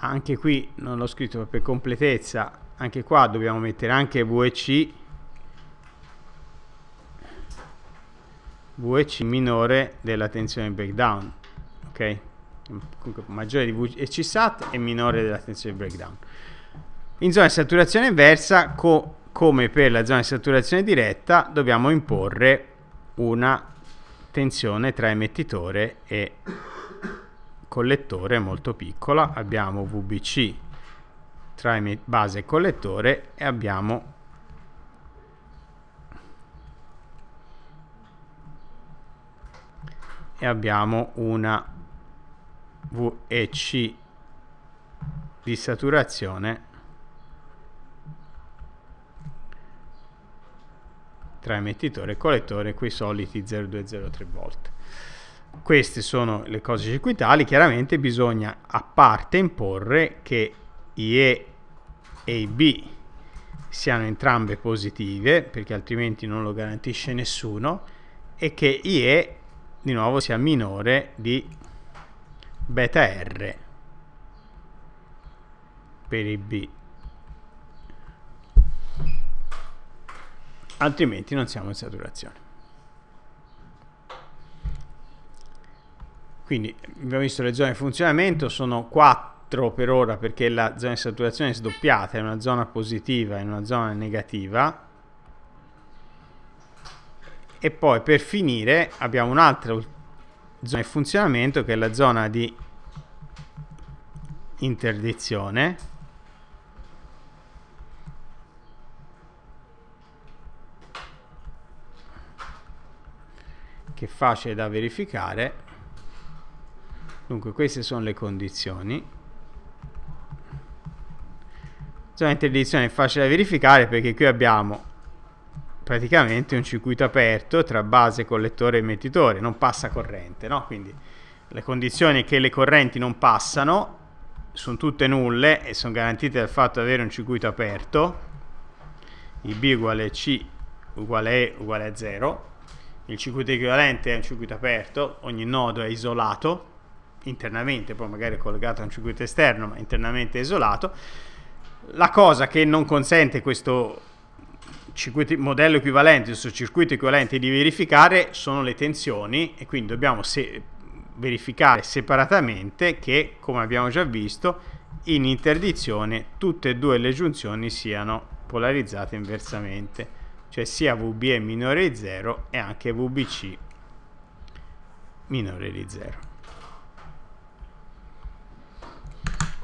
anche qui non l'ho scritto per completezza anche qua dobbiamo mettere anche VEC VEC minore della tensione breakdown ok Comunque, maggiore di VEC SAT e minore della tensione breakdown in zona di saturazione inversa co come per la zona di saturazione diretta dobbiamo imporre una tensione tra emettitore e collettore molto piccola, abbiamo VBC tra base e collettore e abbiamo e abbiamo una VEC di saturazione tra emettitore e collettore coi soliti 0,203 volte. Queste sono le cose circuitali, chiaramente bisogna a parte imporre che IE e IB siano entrambe positive, perché altrimenti non lo garantisce nessuno, e che IE di nuovo sia minore di beta R per IB. Altrimenti non siamo in saturazione. Quindi abbiamo visto le zone di funzionamento, sono 4 per ora perché la zona di saturazione è sdoppiata, è una zona positiva e una zona negativa. E poi per finire abbiamo un'altra zona di funzionamento che è la zona di interdizione. che è facile da verificare Dunque queste sono le condizioni. Zona di interdizione è facile da verificare perché qui abbiamo praticamente un circuito aperto tra base, collettore e emettitore, non passa corrente, no? Quindi le condizioni che le correnti non passano sono tutte nulle e sono garantite dal fatto di avere un circuito aperto, IB uguale C uguale E uguale a 0, il circuito equivalente è un circuito aperto, ogni nodo è isolato, internamente, poi magari collegato a un circuito esterno, ma internamente isolato. La cosa che non consente questo circuito, modello equivalente, questo circuito equivalente di verificare sono le tensioni e quindi dobbiamo se verificare separatamente che, come abbiamo già visto, in interdizione tutte e due le giunzioni siano polarizzate inversamente, cioè sia VBE minore di 0 e anche VBC minore di 0.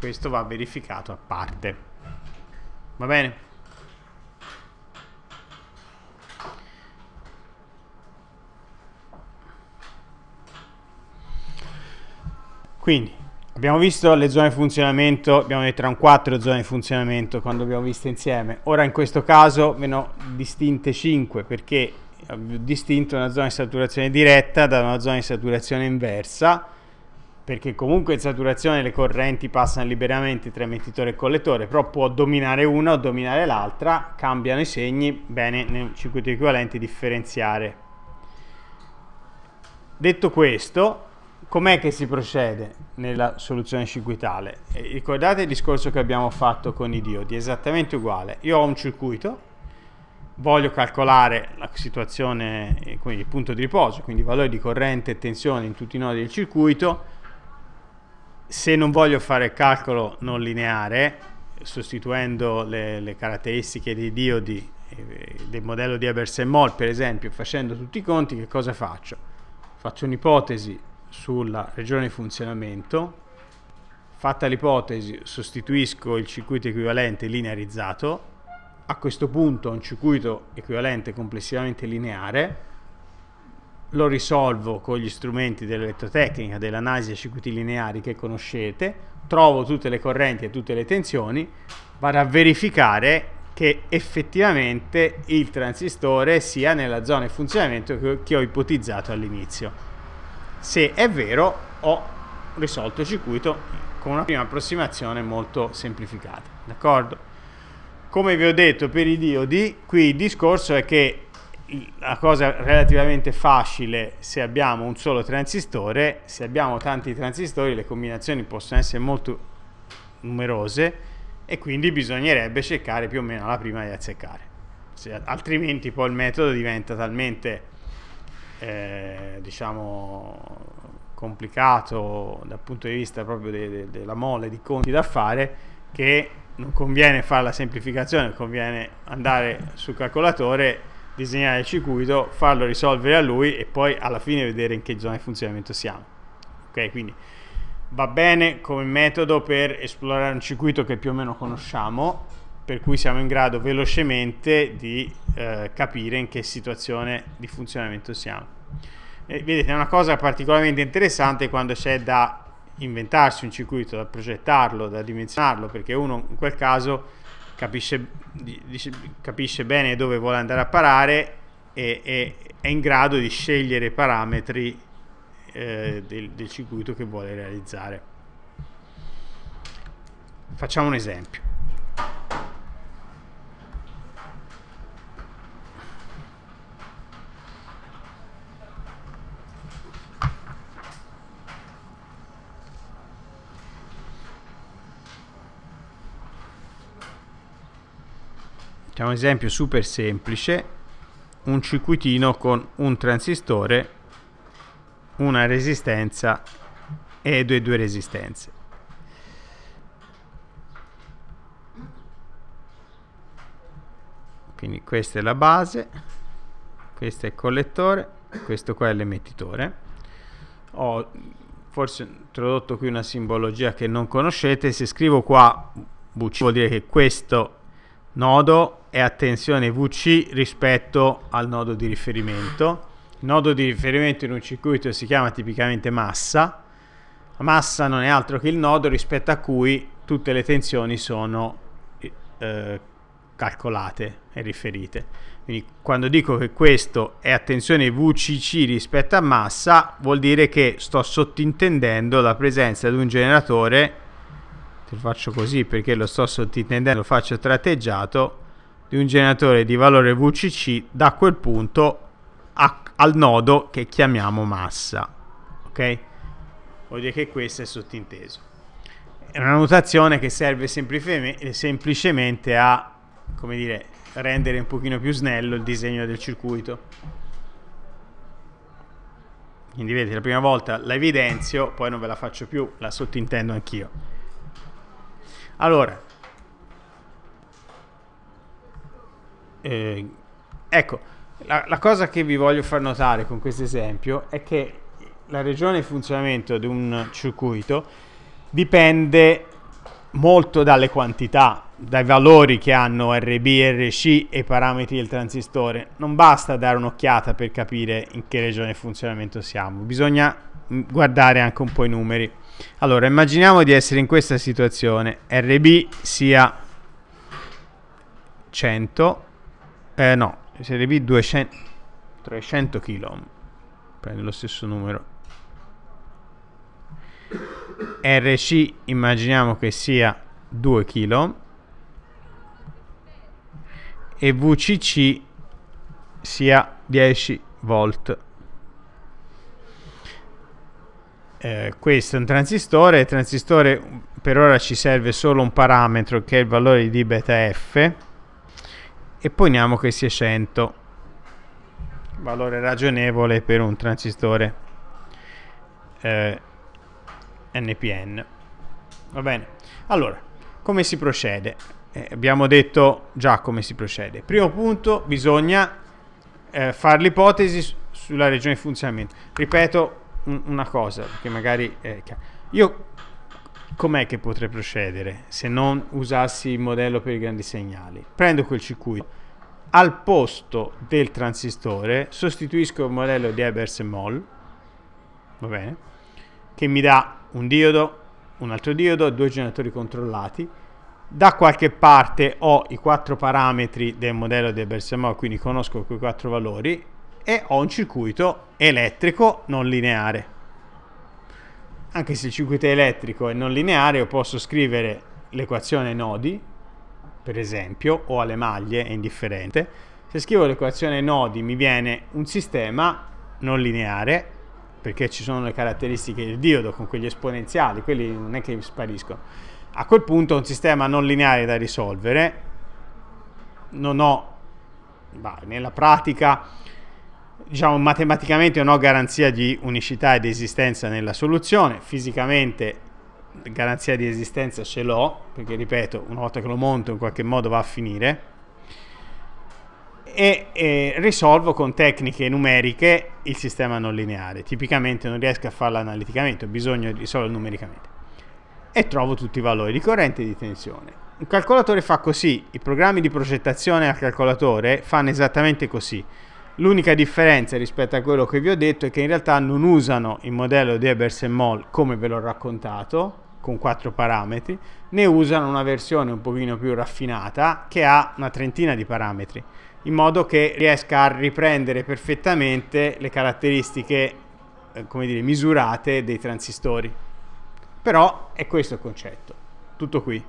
questo va verificato a parte va bene quindi abbiamo visto le zone di funzionamento abbiamo detto erano quattro zone di funzionamento quando abbiamo viste insieme ora in questo caso ve ne ho distinte 5 perché ho distinto una zona di saturazione diretta da una zona di saturazione inversa perché comunque in saturazione le correnti passano liberamente tra emettitore e collettore, però può dominare una o dominare l'altra, cambiano i segni, bene, nel circuito equivalente differenziare. Detto questo, com'è che si procede nella soluzione circuitale? Ricordate il discorso che abbiamo fatto con i diodi, è esattamente uguale. Io ho un circuito, voglio calcolare la situazione, quindi il punto di riposo, quindi i valori di corrente e tensione in tutti i nodi del circuito, se non voglio fare calcolo non lineare, sostituendo le, le caratteristiche dei diodi eh, del modello di Ebers-Moll, per esempio, facendo tutti i conti, che cosa faccio? Faccio un'ipotesi sulla regione di funzionamento, fatta l'ipotesi sostituisco il circuito equivalente linearizzato, a questo punto ho un circuito equivalente complessivamente lineare, lo risolvo con gli strumenti dell'elettrotecnica, dell'analisi dei circuiti lineari che conoscete, trovo tutte le correnti e tutte le tensioni, vado a verificare che effettivamente il transistore sia nella zona di funzionamento che ho ipotizzato all'inizio. Se è vero, ho risolto il circuito con una prima approssimazione molto semplificata, d'accordo? Come vi ho detto per i diodi, qui il discorso è che la cosa relativamente facile se abbiamo un solo transistore, se abbiamo tanti transistori le combinazioni possono essere molto numerose e quindi bisognerebbe cercare più o meno la prima di azzeccare. Se, altrimenti poi il metodo diventa talmente eh, diciamo complicato dal punto di vista proprio de, de, della mole di conti da fare che non conviene fare la semplificazione, conviene andare sul calcolatore disegnare il circuito, farlo risolvere a lui e poi alla fine vedere in che zona di funzionamento siamo. Ok, quindi va bene come metodo per esplorare un circuito che più o meno conosciamo, per cui siamo in grado velocemente di eh, capire in che situazione di funzionamento siamo. E, vedete, è una cosa particolarmente interessante quando c'è da inventarsi un circuito, da progettarlo, da dimensionarlo, perché uno in quel caso capisce, dice, capisce bene dove vuole andare a parare e, e è in grado di scegliere i parametri eh, del, del circuito che vuole realizzare. Facciamo un esempio. c'è un esempio super semplice un circuitino con un transistore una resistenza e due, due resistenze quindi questa è la base questo è il collettore questo qua è l'emettitore ho forse introdotto qui una simbologia che non conoscete se scrivo qua vuol dire che questo nodo è a tensione VC rispetto al nodo di riferimento. Il nodo di riferimento in un circuito si chiama tipicamente massa. La massa non è altro che il nodo rispetto a cui tutte le tensioni sono eh, calcolate e riferite. Quindi quando dico che questo è a tensione VCC rispetto a massa, vuol dire che sto sottintendendo la presenza di un generatore lo faccio così perché lo sto sottintendendo, lo faccio tratteggiato di un generatore di valore VCC da quel punto a, al nodo che chiamiamo massa. Ok? Vuol dire che questo è sottinteso. È una notazione che serve semplicemente a, come dire, rendere un pochino più snello il disegno del circuito. Quindi vedete, la prima volta la evidenzio, poi non ve la faccio più, la sottintendo anch'io. Allora, eh, ecco, la, la, cosa che vi voglio far notare con questo esempio è che la regione di funzionamento di un circuito dipende molto dalle quantità, dai valori che hanno RB, RC e i parametri del transistore. Non basta dare un'occhiata per capire in che regione di funzionamento siamo, bisogna mm, guardare anche un po' i numeri. Allora, immaginiamo di essere in questa situazione. RB sia 100, eh, no, RB 200, 300 kilo. Prende lo stesso numero. RC immaginiamo che sia 2 kg e VCC sia 10 volt Eh, questo è un transistore, il transistore per ora ci serve solo un parametro che è il valore di beta f e poniamo che sia 100 valore ragionevole per un transistore eh, NPN va bene allora come si procede eh, abbiamo detto già come si procede primo punto bisogna eh, fare l'ipotesi sulla regione di funzionamento ripeto una cosa, che magari... Eh, io com'è che potrei procedere se non usassi il modello per i grandi segnali? Prendo quel circuito, al posto del transistore sostituisco il modello di Ebers e Moll, va bene, che mi dà un diodo, un altro diodo, due generatori controllati, da qualche parte ho i quattro parametri del modello di Ebers e Moll, quindi conosco quei quattro valori, e ho un circuito elettrico non lineare. Anche se il circuito è elettrico e non lineare, io posso scrivere l'equazione nodi, per esempio, o alle maglie, è indifferente. Se scrivo l'equazione nodi mi viene un sistema non lineare, perché ci sono le caratteristiche del diodo con quegli esponenziali, quelli non è che spariscono. A quel punto ho un sistema non lineare da risolvere, non ho, bah, nella pratica diciamo matematicamente non ho garanzia di unicità e di esistenza nella soluzione, fisicamente garanzia di esistenza ce l'ho, perché ripeto, una volta che lo monto in qualche modo va a finire, e, e risolvo con tecniche numeriche il sistema non lineare. Tipicamente non riesco a farlo analiticamente, ho bisogno di risolverlo numericamente. E trovo tutti i valori di corrente e di tensione. Un calcolatore fa così, i programmi di progettazione al calcolatore fanno esattamente così L'unica differenza rispetto a quello che vi ho detto è che in realtà non usano il modello di Ebers-Moll come ve l'ho raccontato, con quattro parametri, ne usano una versione un pochino più raffinata che ha una trentina di parametri, in modo che riesca a riprendere perfettamente le caratteristiche, eh, come dire, misurate dei transistori. Però è questo il concetto, tutto qui.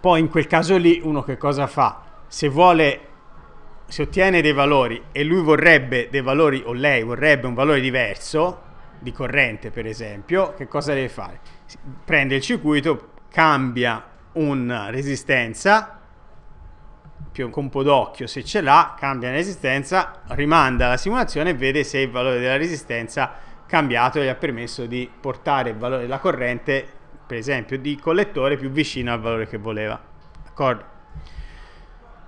Poi in quel caso lì uno che cosa fa? se vuole, se ottiene dei valori e lui vorrebbe dei valori, o lei vorrebbe un valore diverso, di corrente per esempio, che cosa deve fare? Prende il circuito, cambia una resistenza, più con un po' d'occhio se ce l'ha, cambia la resistenza, rimanda la simulazione e vede se il valore della resistenza cambiato gli ha permesso di portare il valore della corrente, per esempio, di collettore più vicino al valore che voleva. D'accordo?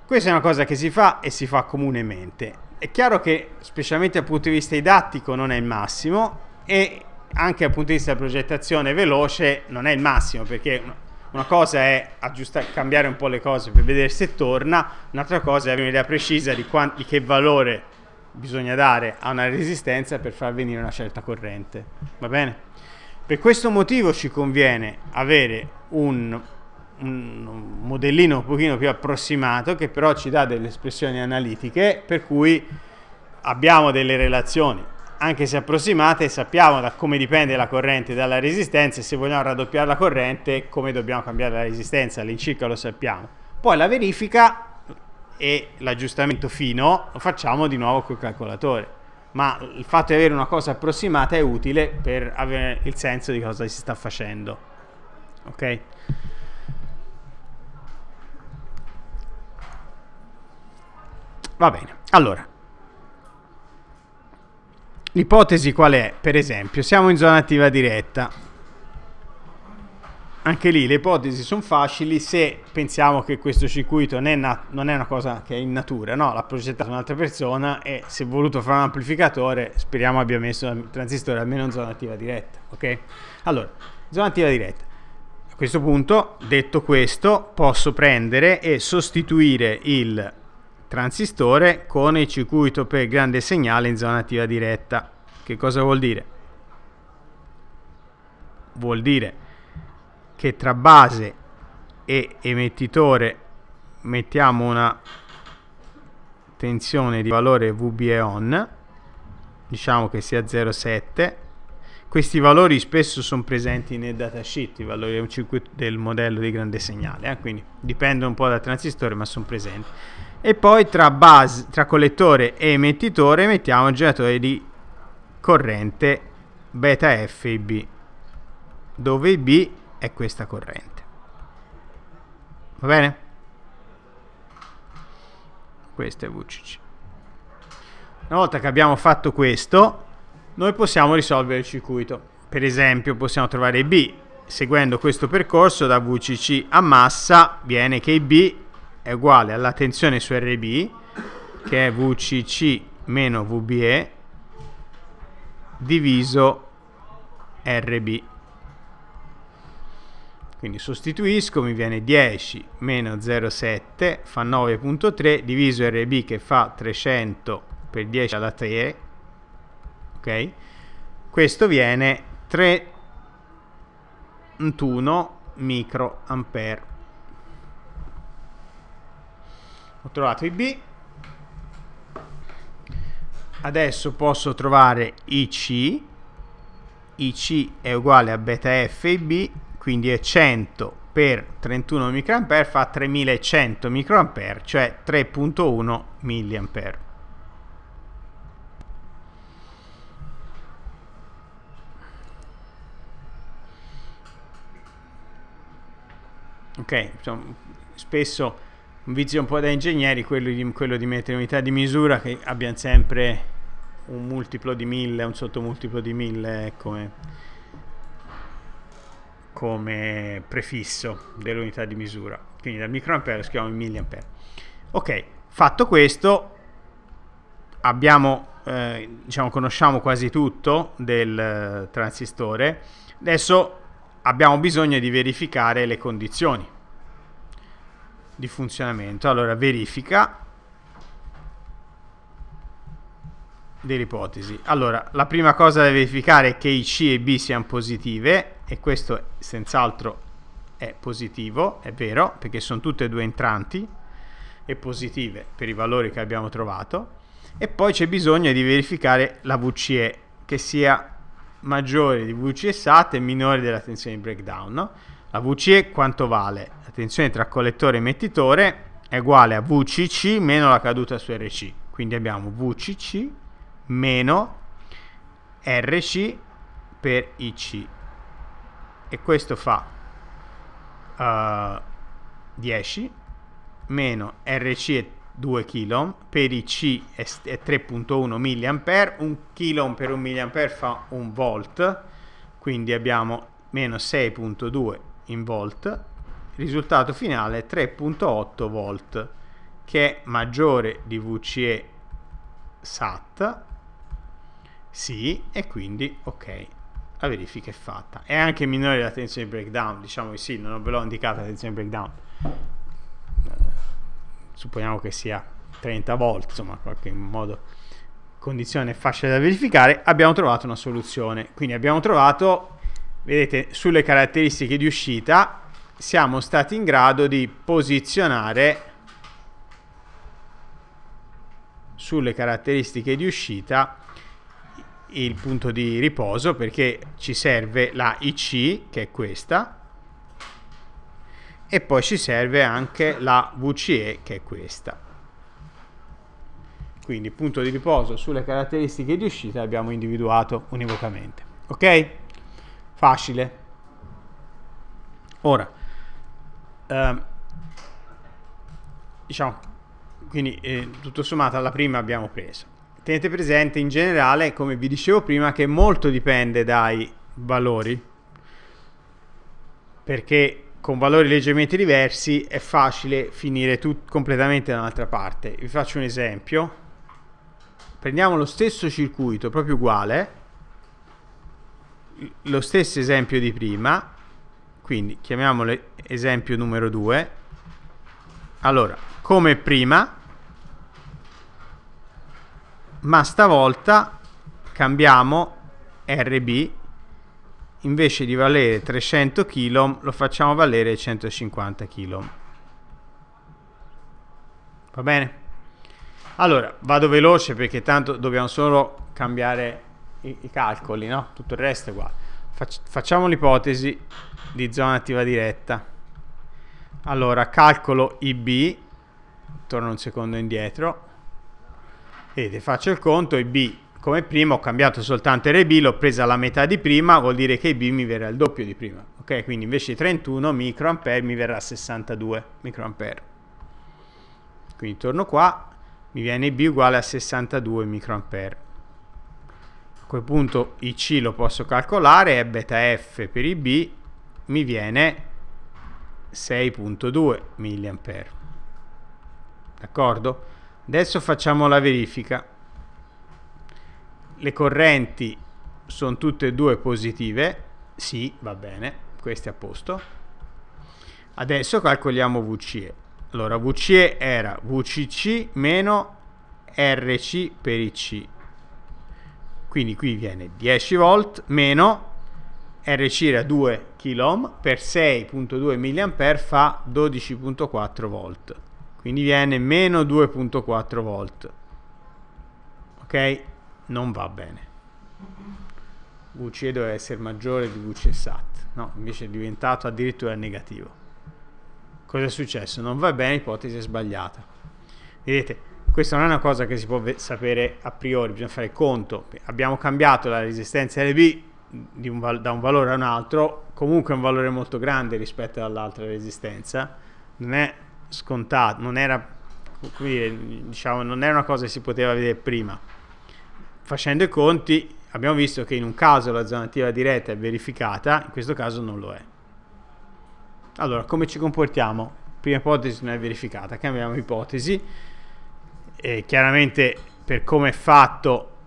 Questa è una cosa che si fa e si fa comunemente. È chiaro che, specialmente dal punto di vista didattico, non è il massimo e anche dal punto di vista della progettazione veloce non è il massimo perché una cosa è aggiustare, cambiare un po' le cose per vedere se torna, un'altra cosa è avere un'idea precisa di, di che valore bisogna dare a una resistenza per far venire una certa corrente. Va bene? Per questo motivo ci conviene avere un un modellino un pochino più approssimato che però ci dà delle espressioni analitiche per cui abbiamo delle relazioni anche se approssimate sappiamo da come dipende la corrente dalla resistenza e se vogliamo raddoppiare la corrente come dobbiamo cambiare la resistenza all'incirca lo sappiamo poi la verifica e l'aggiustamento fino lo facciamo di nuovo col calcolatore ma il fatto di avere una cosa approssimata è utile per avere il senso di cosa si sta facendo ok Va bene, allora. L'ipotesi qual è? Per esempio, siamo in zona attiva diretta. Anche lì le ipotesi sono facili se pensiamo che questo circuito non è, non è una cosa che è in natura, no? L'ha progettato un'altra persona e se voluto fare un amplificatore speriamo abbia messo il transistore almeno in zona attiva diretta, ok? Allora, zona attiva diretta. A questo punto, detto questo, posso prendere e sostituire il transistore con il circuito per grande segnale in zona attiva diretta. Che cosa vuol dire? Vuol dire che tra base e emettitore mettiamo una tensione di valore VBE on, diciamo che sia 0,7 questi valori spesso sono presenti nel datasheet, i valori del modello di grande segnale, eh? quindi dipende un po' dal transistore ma sono presenti. E poi tra, base, tra collettore e emettitore mettiamo il generatore di corrente beta FIB, dove B è questa corrente. Va bene? Questo è VCC. Una volta che abbiamo fatto questo, noi possiamo risolvere il circuito. Per esempio possiamo trovare B, seguendo questo percorso da VCC a massa viene che B è uguale alla tensione su RB, che è VCC meno VBE, diviso RB. Quindi sostituisco, mi viene 10 meno 0,7 fa 9.3 diviso RB che fa 300 per 10 alla 3 ok? Questo viene 31 microampere. Ho trovato i B. Adesso posso trovare IC. IC è uguale a beta F B, quindi è 100 per 31 microampere fa 3100 microampere, cioè 3.1 milliampere. ok insomma, spesso un vizio un po' da ingegneri quello di, quello di mettere unità di misura che abbiano sempre un multiplo di 1000 un sottomultiplo di 1000 eh, come, come prefisso dell'unità di misura quindi dal microampere scriviamo in milliampere ok fatto questo abbiamo eh, diciamo conosciamo quasi tutto del eh, transistore adesso abbiamo bisogno di verificare le condizioni di funzionamento. Allora, verifica dell'ipotesi. Allora, la prima cosa da verificare è che i C e B siano positive e questo senz'altro è positivo, è vero, perché sono tutte e due entranti e positive per i valori che abbiamo trovato e poi c'è bisogno di verificare la VCE che sia maggiore di VCE SAT e minore della tensione di breakdown. No? La VCE quanto vale? La tensione tra collettore e emettitore è uguale a VCC meno la caduta su RC. Quindi abbiamo VCC meno RC per IC. E questo fa uh, eh, 10 meno RC e 2 kg, per i C è 3.1 mA, 1 kg per 1 mA fa 1 volt, quindi abbiamo meno 6.2 in volt, risultato finale 3.8 volt, che è maggiore di VCE SAT, sì, e quindi ok, la verifica è fatta. È anche minore la tensione breakdown, diciamo di sì, non ve l'ho indicata la tensione breakdown supponiamo che sia 30 volt, insomma, in qualche modo condizione facile da verificare, abbiamo trovato una soluzione. Quindi abbiamo trovato, vedete, sulle caratteristiche di uscita siamo stati in grado di posizionare sulle caratteristiche di uscita il punto di riposo perché ci serve la IC che è questa e poi ci serve anche la VCE che è questa quindi punto di riposo sulle caratteristiche di uscita abbiamo individuato univocamente ok? facile ora ehm, diciamo quindi eh, tutto sommato alla prima abbiamo preso tenete presente in generale come vi dicevo prima che molto dipende dai valori perché con valori leggermente diversi è facile finire completamente da un'altra parte. Vi faccio un esempio. Prendiamo lo stesso circuito, proprio uguale, lo stesso esempio di prima, quindi chiamiamolo esempio numero 2. Allora, come prima, ma stavolta cambiamo RB invece di valere 300 kg lo facciamo valere 150 kg va bene allora vado veloce perché tanto dobbiamo solo cambiare i, i calcoli no tutto il resto è uguale Fac facciamo l'ipotesi di zona attiva diretta allora calcolo IB torno un secondo indietro vedete faccio il conto IB come prima ho cambiato soltanto RB, l'ho presa la metà di prima, vuol dire che IB mi verrà il doppio di prima. Ok, quindi invece di 31 microampere mi verrà 62 microampere. Quindi torno qua, mi viene IB uguale a 62 microampere. A quel punto IC lo posso calcolare, è beta F per IB mi viene 6.2 mA. D'accordo? Adesso facciamo la verifica le correnti sono tutte e due positive, sì, va bene, queste a posto. Adesso calcoliamo VCE. Allora, VCE era VCC meno RC per IC. Quindi qui viene 10 volt meno RC era 2 kOhm per 6.2 mA fa 12.4 volt. Quindi viene meno 2.4 volt. Ok? non va bene. VC doveva essere maggiore di VC SAT, no, invece è diventato addirittura negativo. Cosa è successo? Non va bene, l'ipotesi è sbagliata. Vedete, questa non è una cosa che si può sapere a priori, bisogna fare conto. Abbiamo cambiato la resistenza LB un da un valore a un altro, comunque è un valore molto grande rispetto all'altra resistenza, non è scontato, non era, dire, diciamo, non era una cosa che si poteva vedere prima facendo i conti abbiamo visto che in un caso la zona attiva diretta è verificata, in questo caso non lo è. Allora, come ci comportiamo? Prima ipotesi non è verificata, cambiamo ipotesi. E chiaramente per come è fatto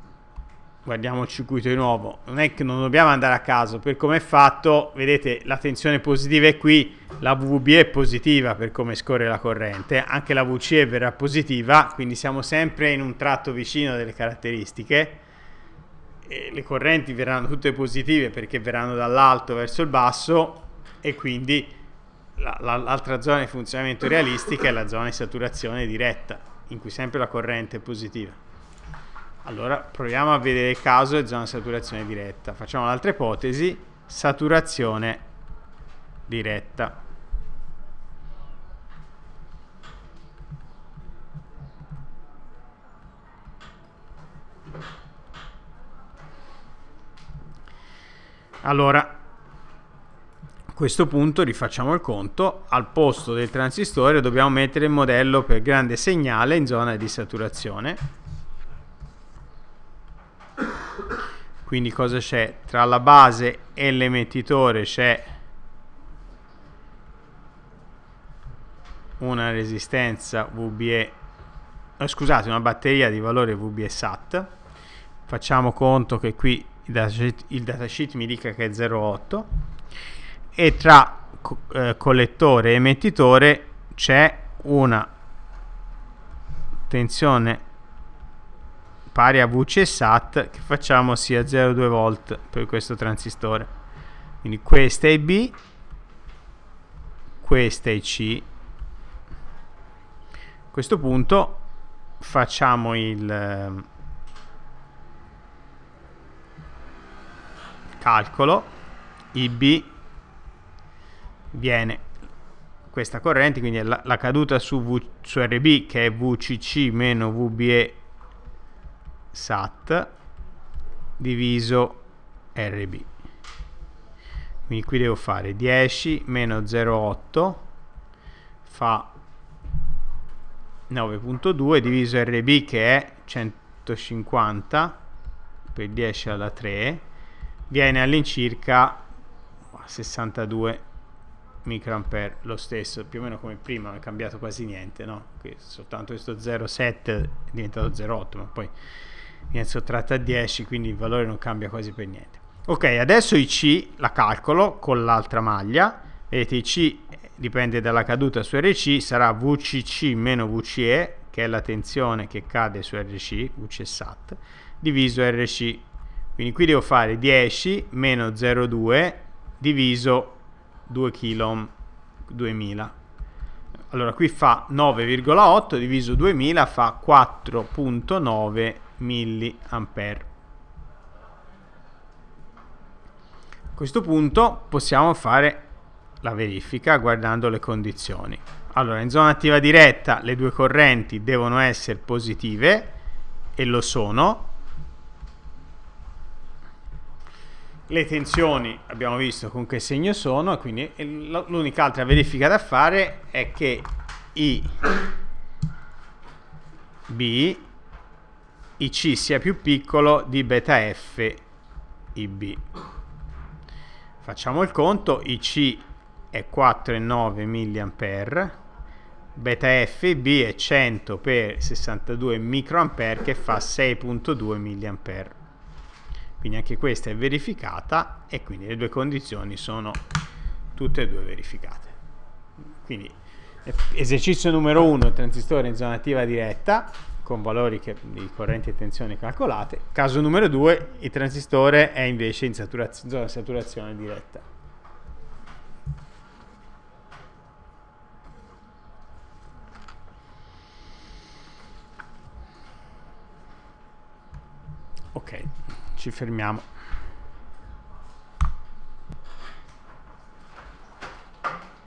guardiamo il circuito di nuovo, non è che non dobbiamo andare a caso, per come è fatto, vedete la tensione positiva è qui, la VB è positiva per come scorre la corrente, anche la VCE verrà positiva, quindi siamo sempre in un tratto vicino delle caratteristiche, e le correnti verranno tutte positive perché verranno dall'alto verso il basso e quindi l'altra la, zona di funzionamento realistica è la zona di saturazione diretta, in cui sempre la corrente è positiva. Allora proviamo a vedere il caso e zona saturazione diretta. Facciamo un'altra ipotesi, saturazione diretta. Allora, a questo punto rifacciamo il conto, al posto del transistore dobbiamo mettere il modello per grande segnale in zona di saturazione quindi cosa c'è? tra la base e l'emettitore c'è una resistenza VBE oh, eh, scusate una batteria di valore VBE SAT facciamo conto che qui il datasheet, il datasheet mi dica che è 0,8 e tra co eh, collettore e emettitore c'è una tensione pari a VC SAT che facciamo sia 0,2 volt per questo transistore. Quindi questa è B, questa è C. A questo punto facciamo il ehm, calcolo IB viene questa corrente, quindi la, la caduta su, v, su RB che è VCC meno VBE sat diviso rb quindi qui devo fare 10 meno 0,8 fa 9.2 diviso rb che è 150 per 10 alla 3 viene all'incirca 62 microampere lo stesso più o meno come prima non è cambiato quasi niente no? soltanto questo 0,7 è diventato 0,8 ma poi viene sottratta a 10 quindi il valore non cambia quasi per niente ok adesso i C la calcolo con l'altra maglia vedete i C dipende dalla caduta su RC sarà VCC meno VCE che è la tensione che cade su RC VCSAT diviso RC quindi qui devo fare 10 meno 0,2 diviso 2 kilo 2000 allora qui fa 9,8 diviso 2000 fa 4,9 mA. A questo punto possiamo fare la verifica guardando le condizioni. Allora, in zona attiva diretta le due correnti devono essere positive e lo sono. Le tensioni abbiamo visto con che segno sono, quindi l'unica altra verifica da fare è che I B IC sia più piccolo di beta F IB. Facciamo il conto, IC è 4,9 mA, beta F IB è 100 per 62 microampere che fa 6,2 mA. Quindi anche questa è verificata e quindi le due condizioni sono tutte e due verificate. Quindi esercizio numero 1, transistore in zona attiva diretta, con valori che, di correnti e tensione calcolate. Caso numero 2, il transistore è invece in zona saturazione diretta. Ok, ci fermiamo.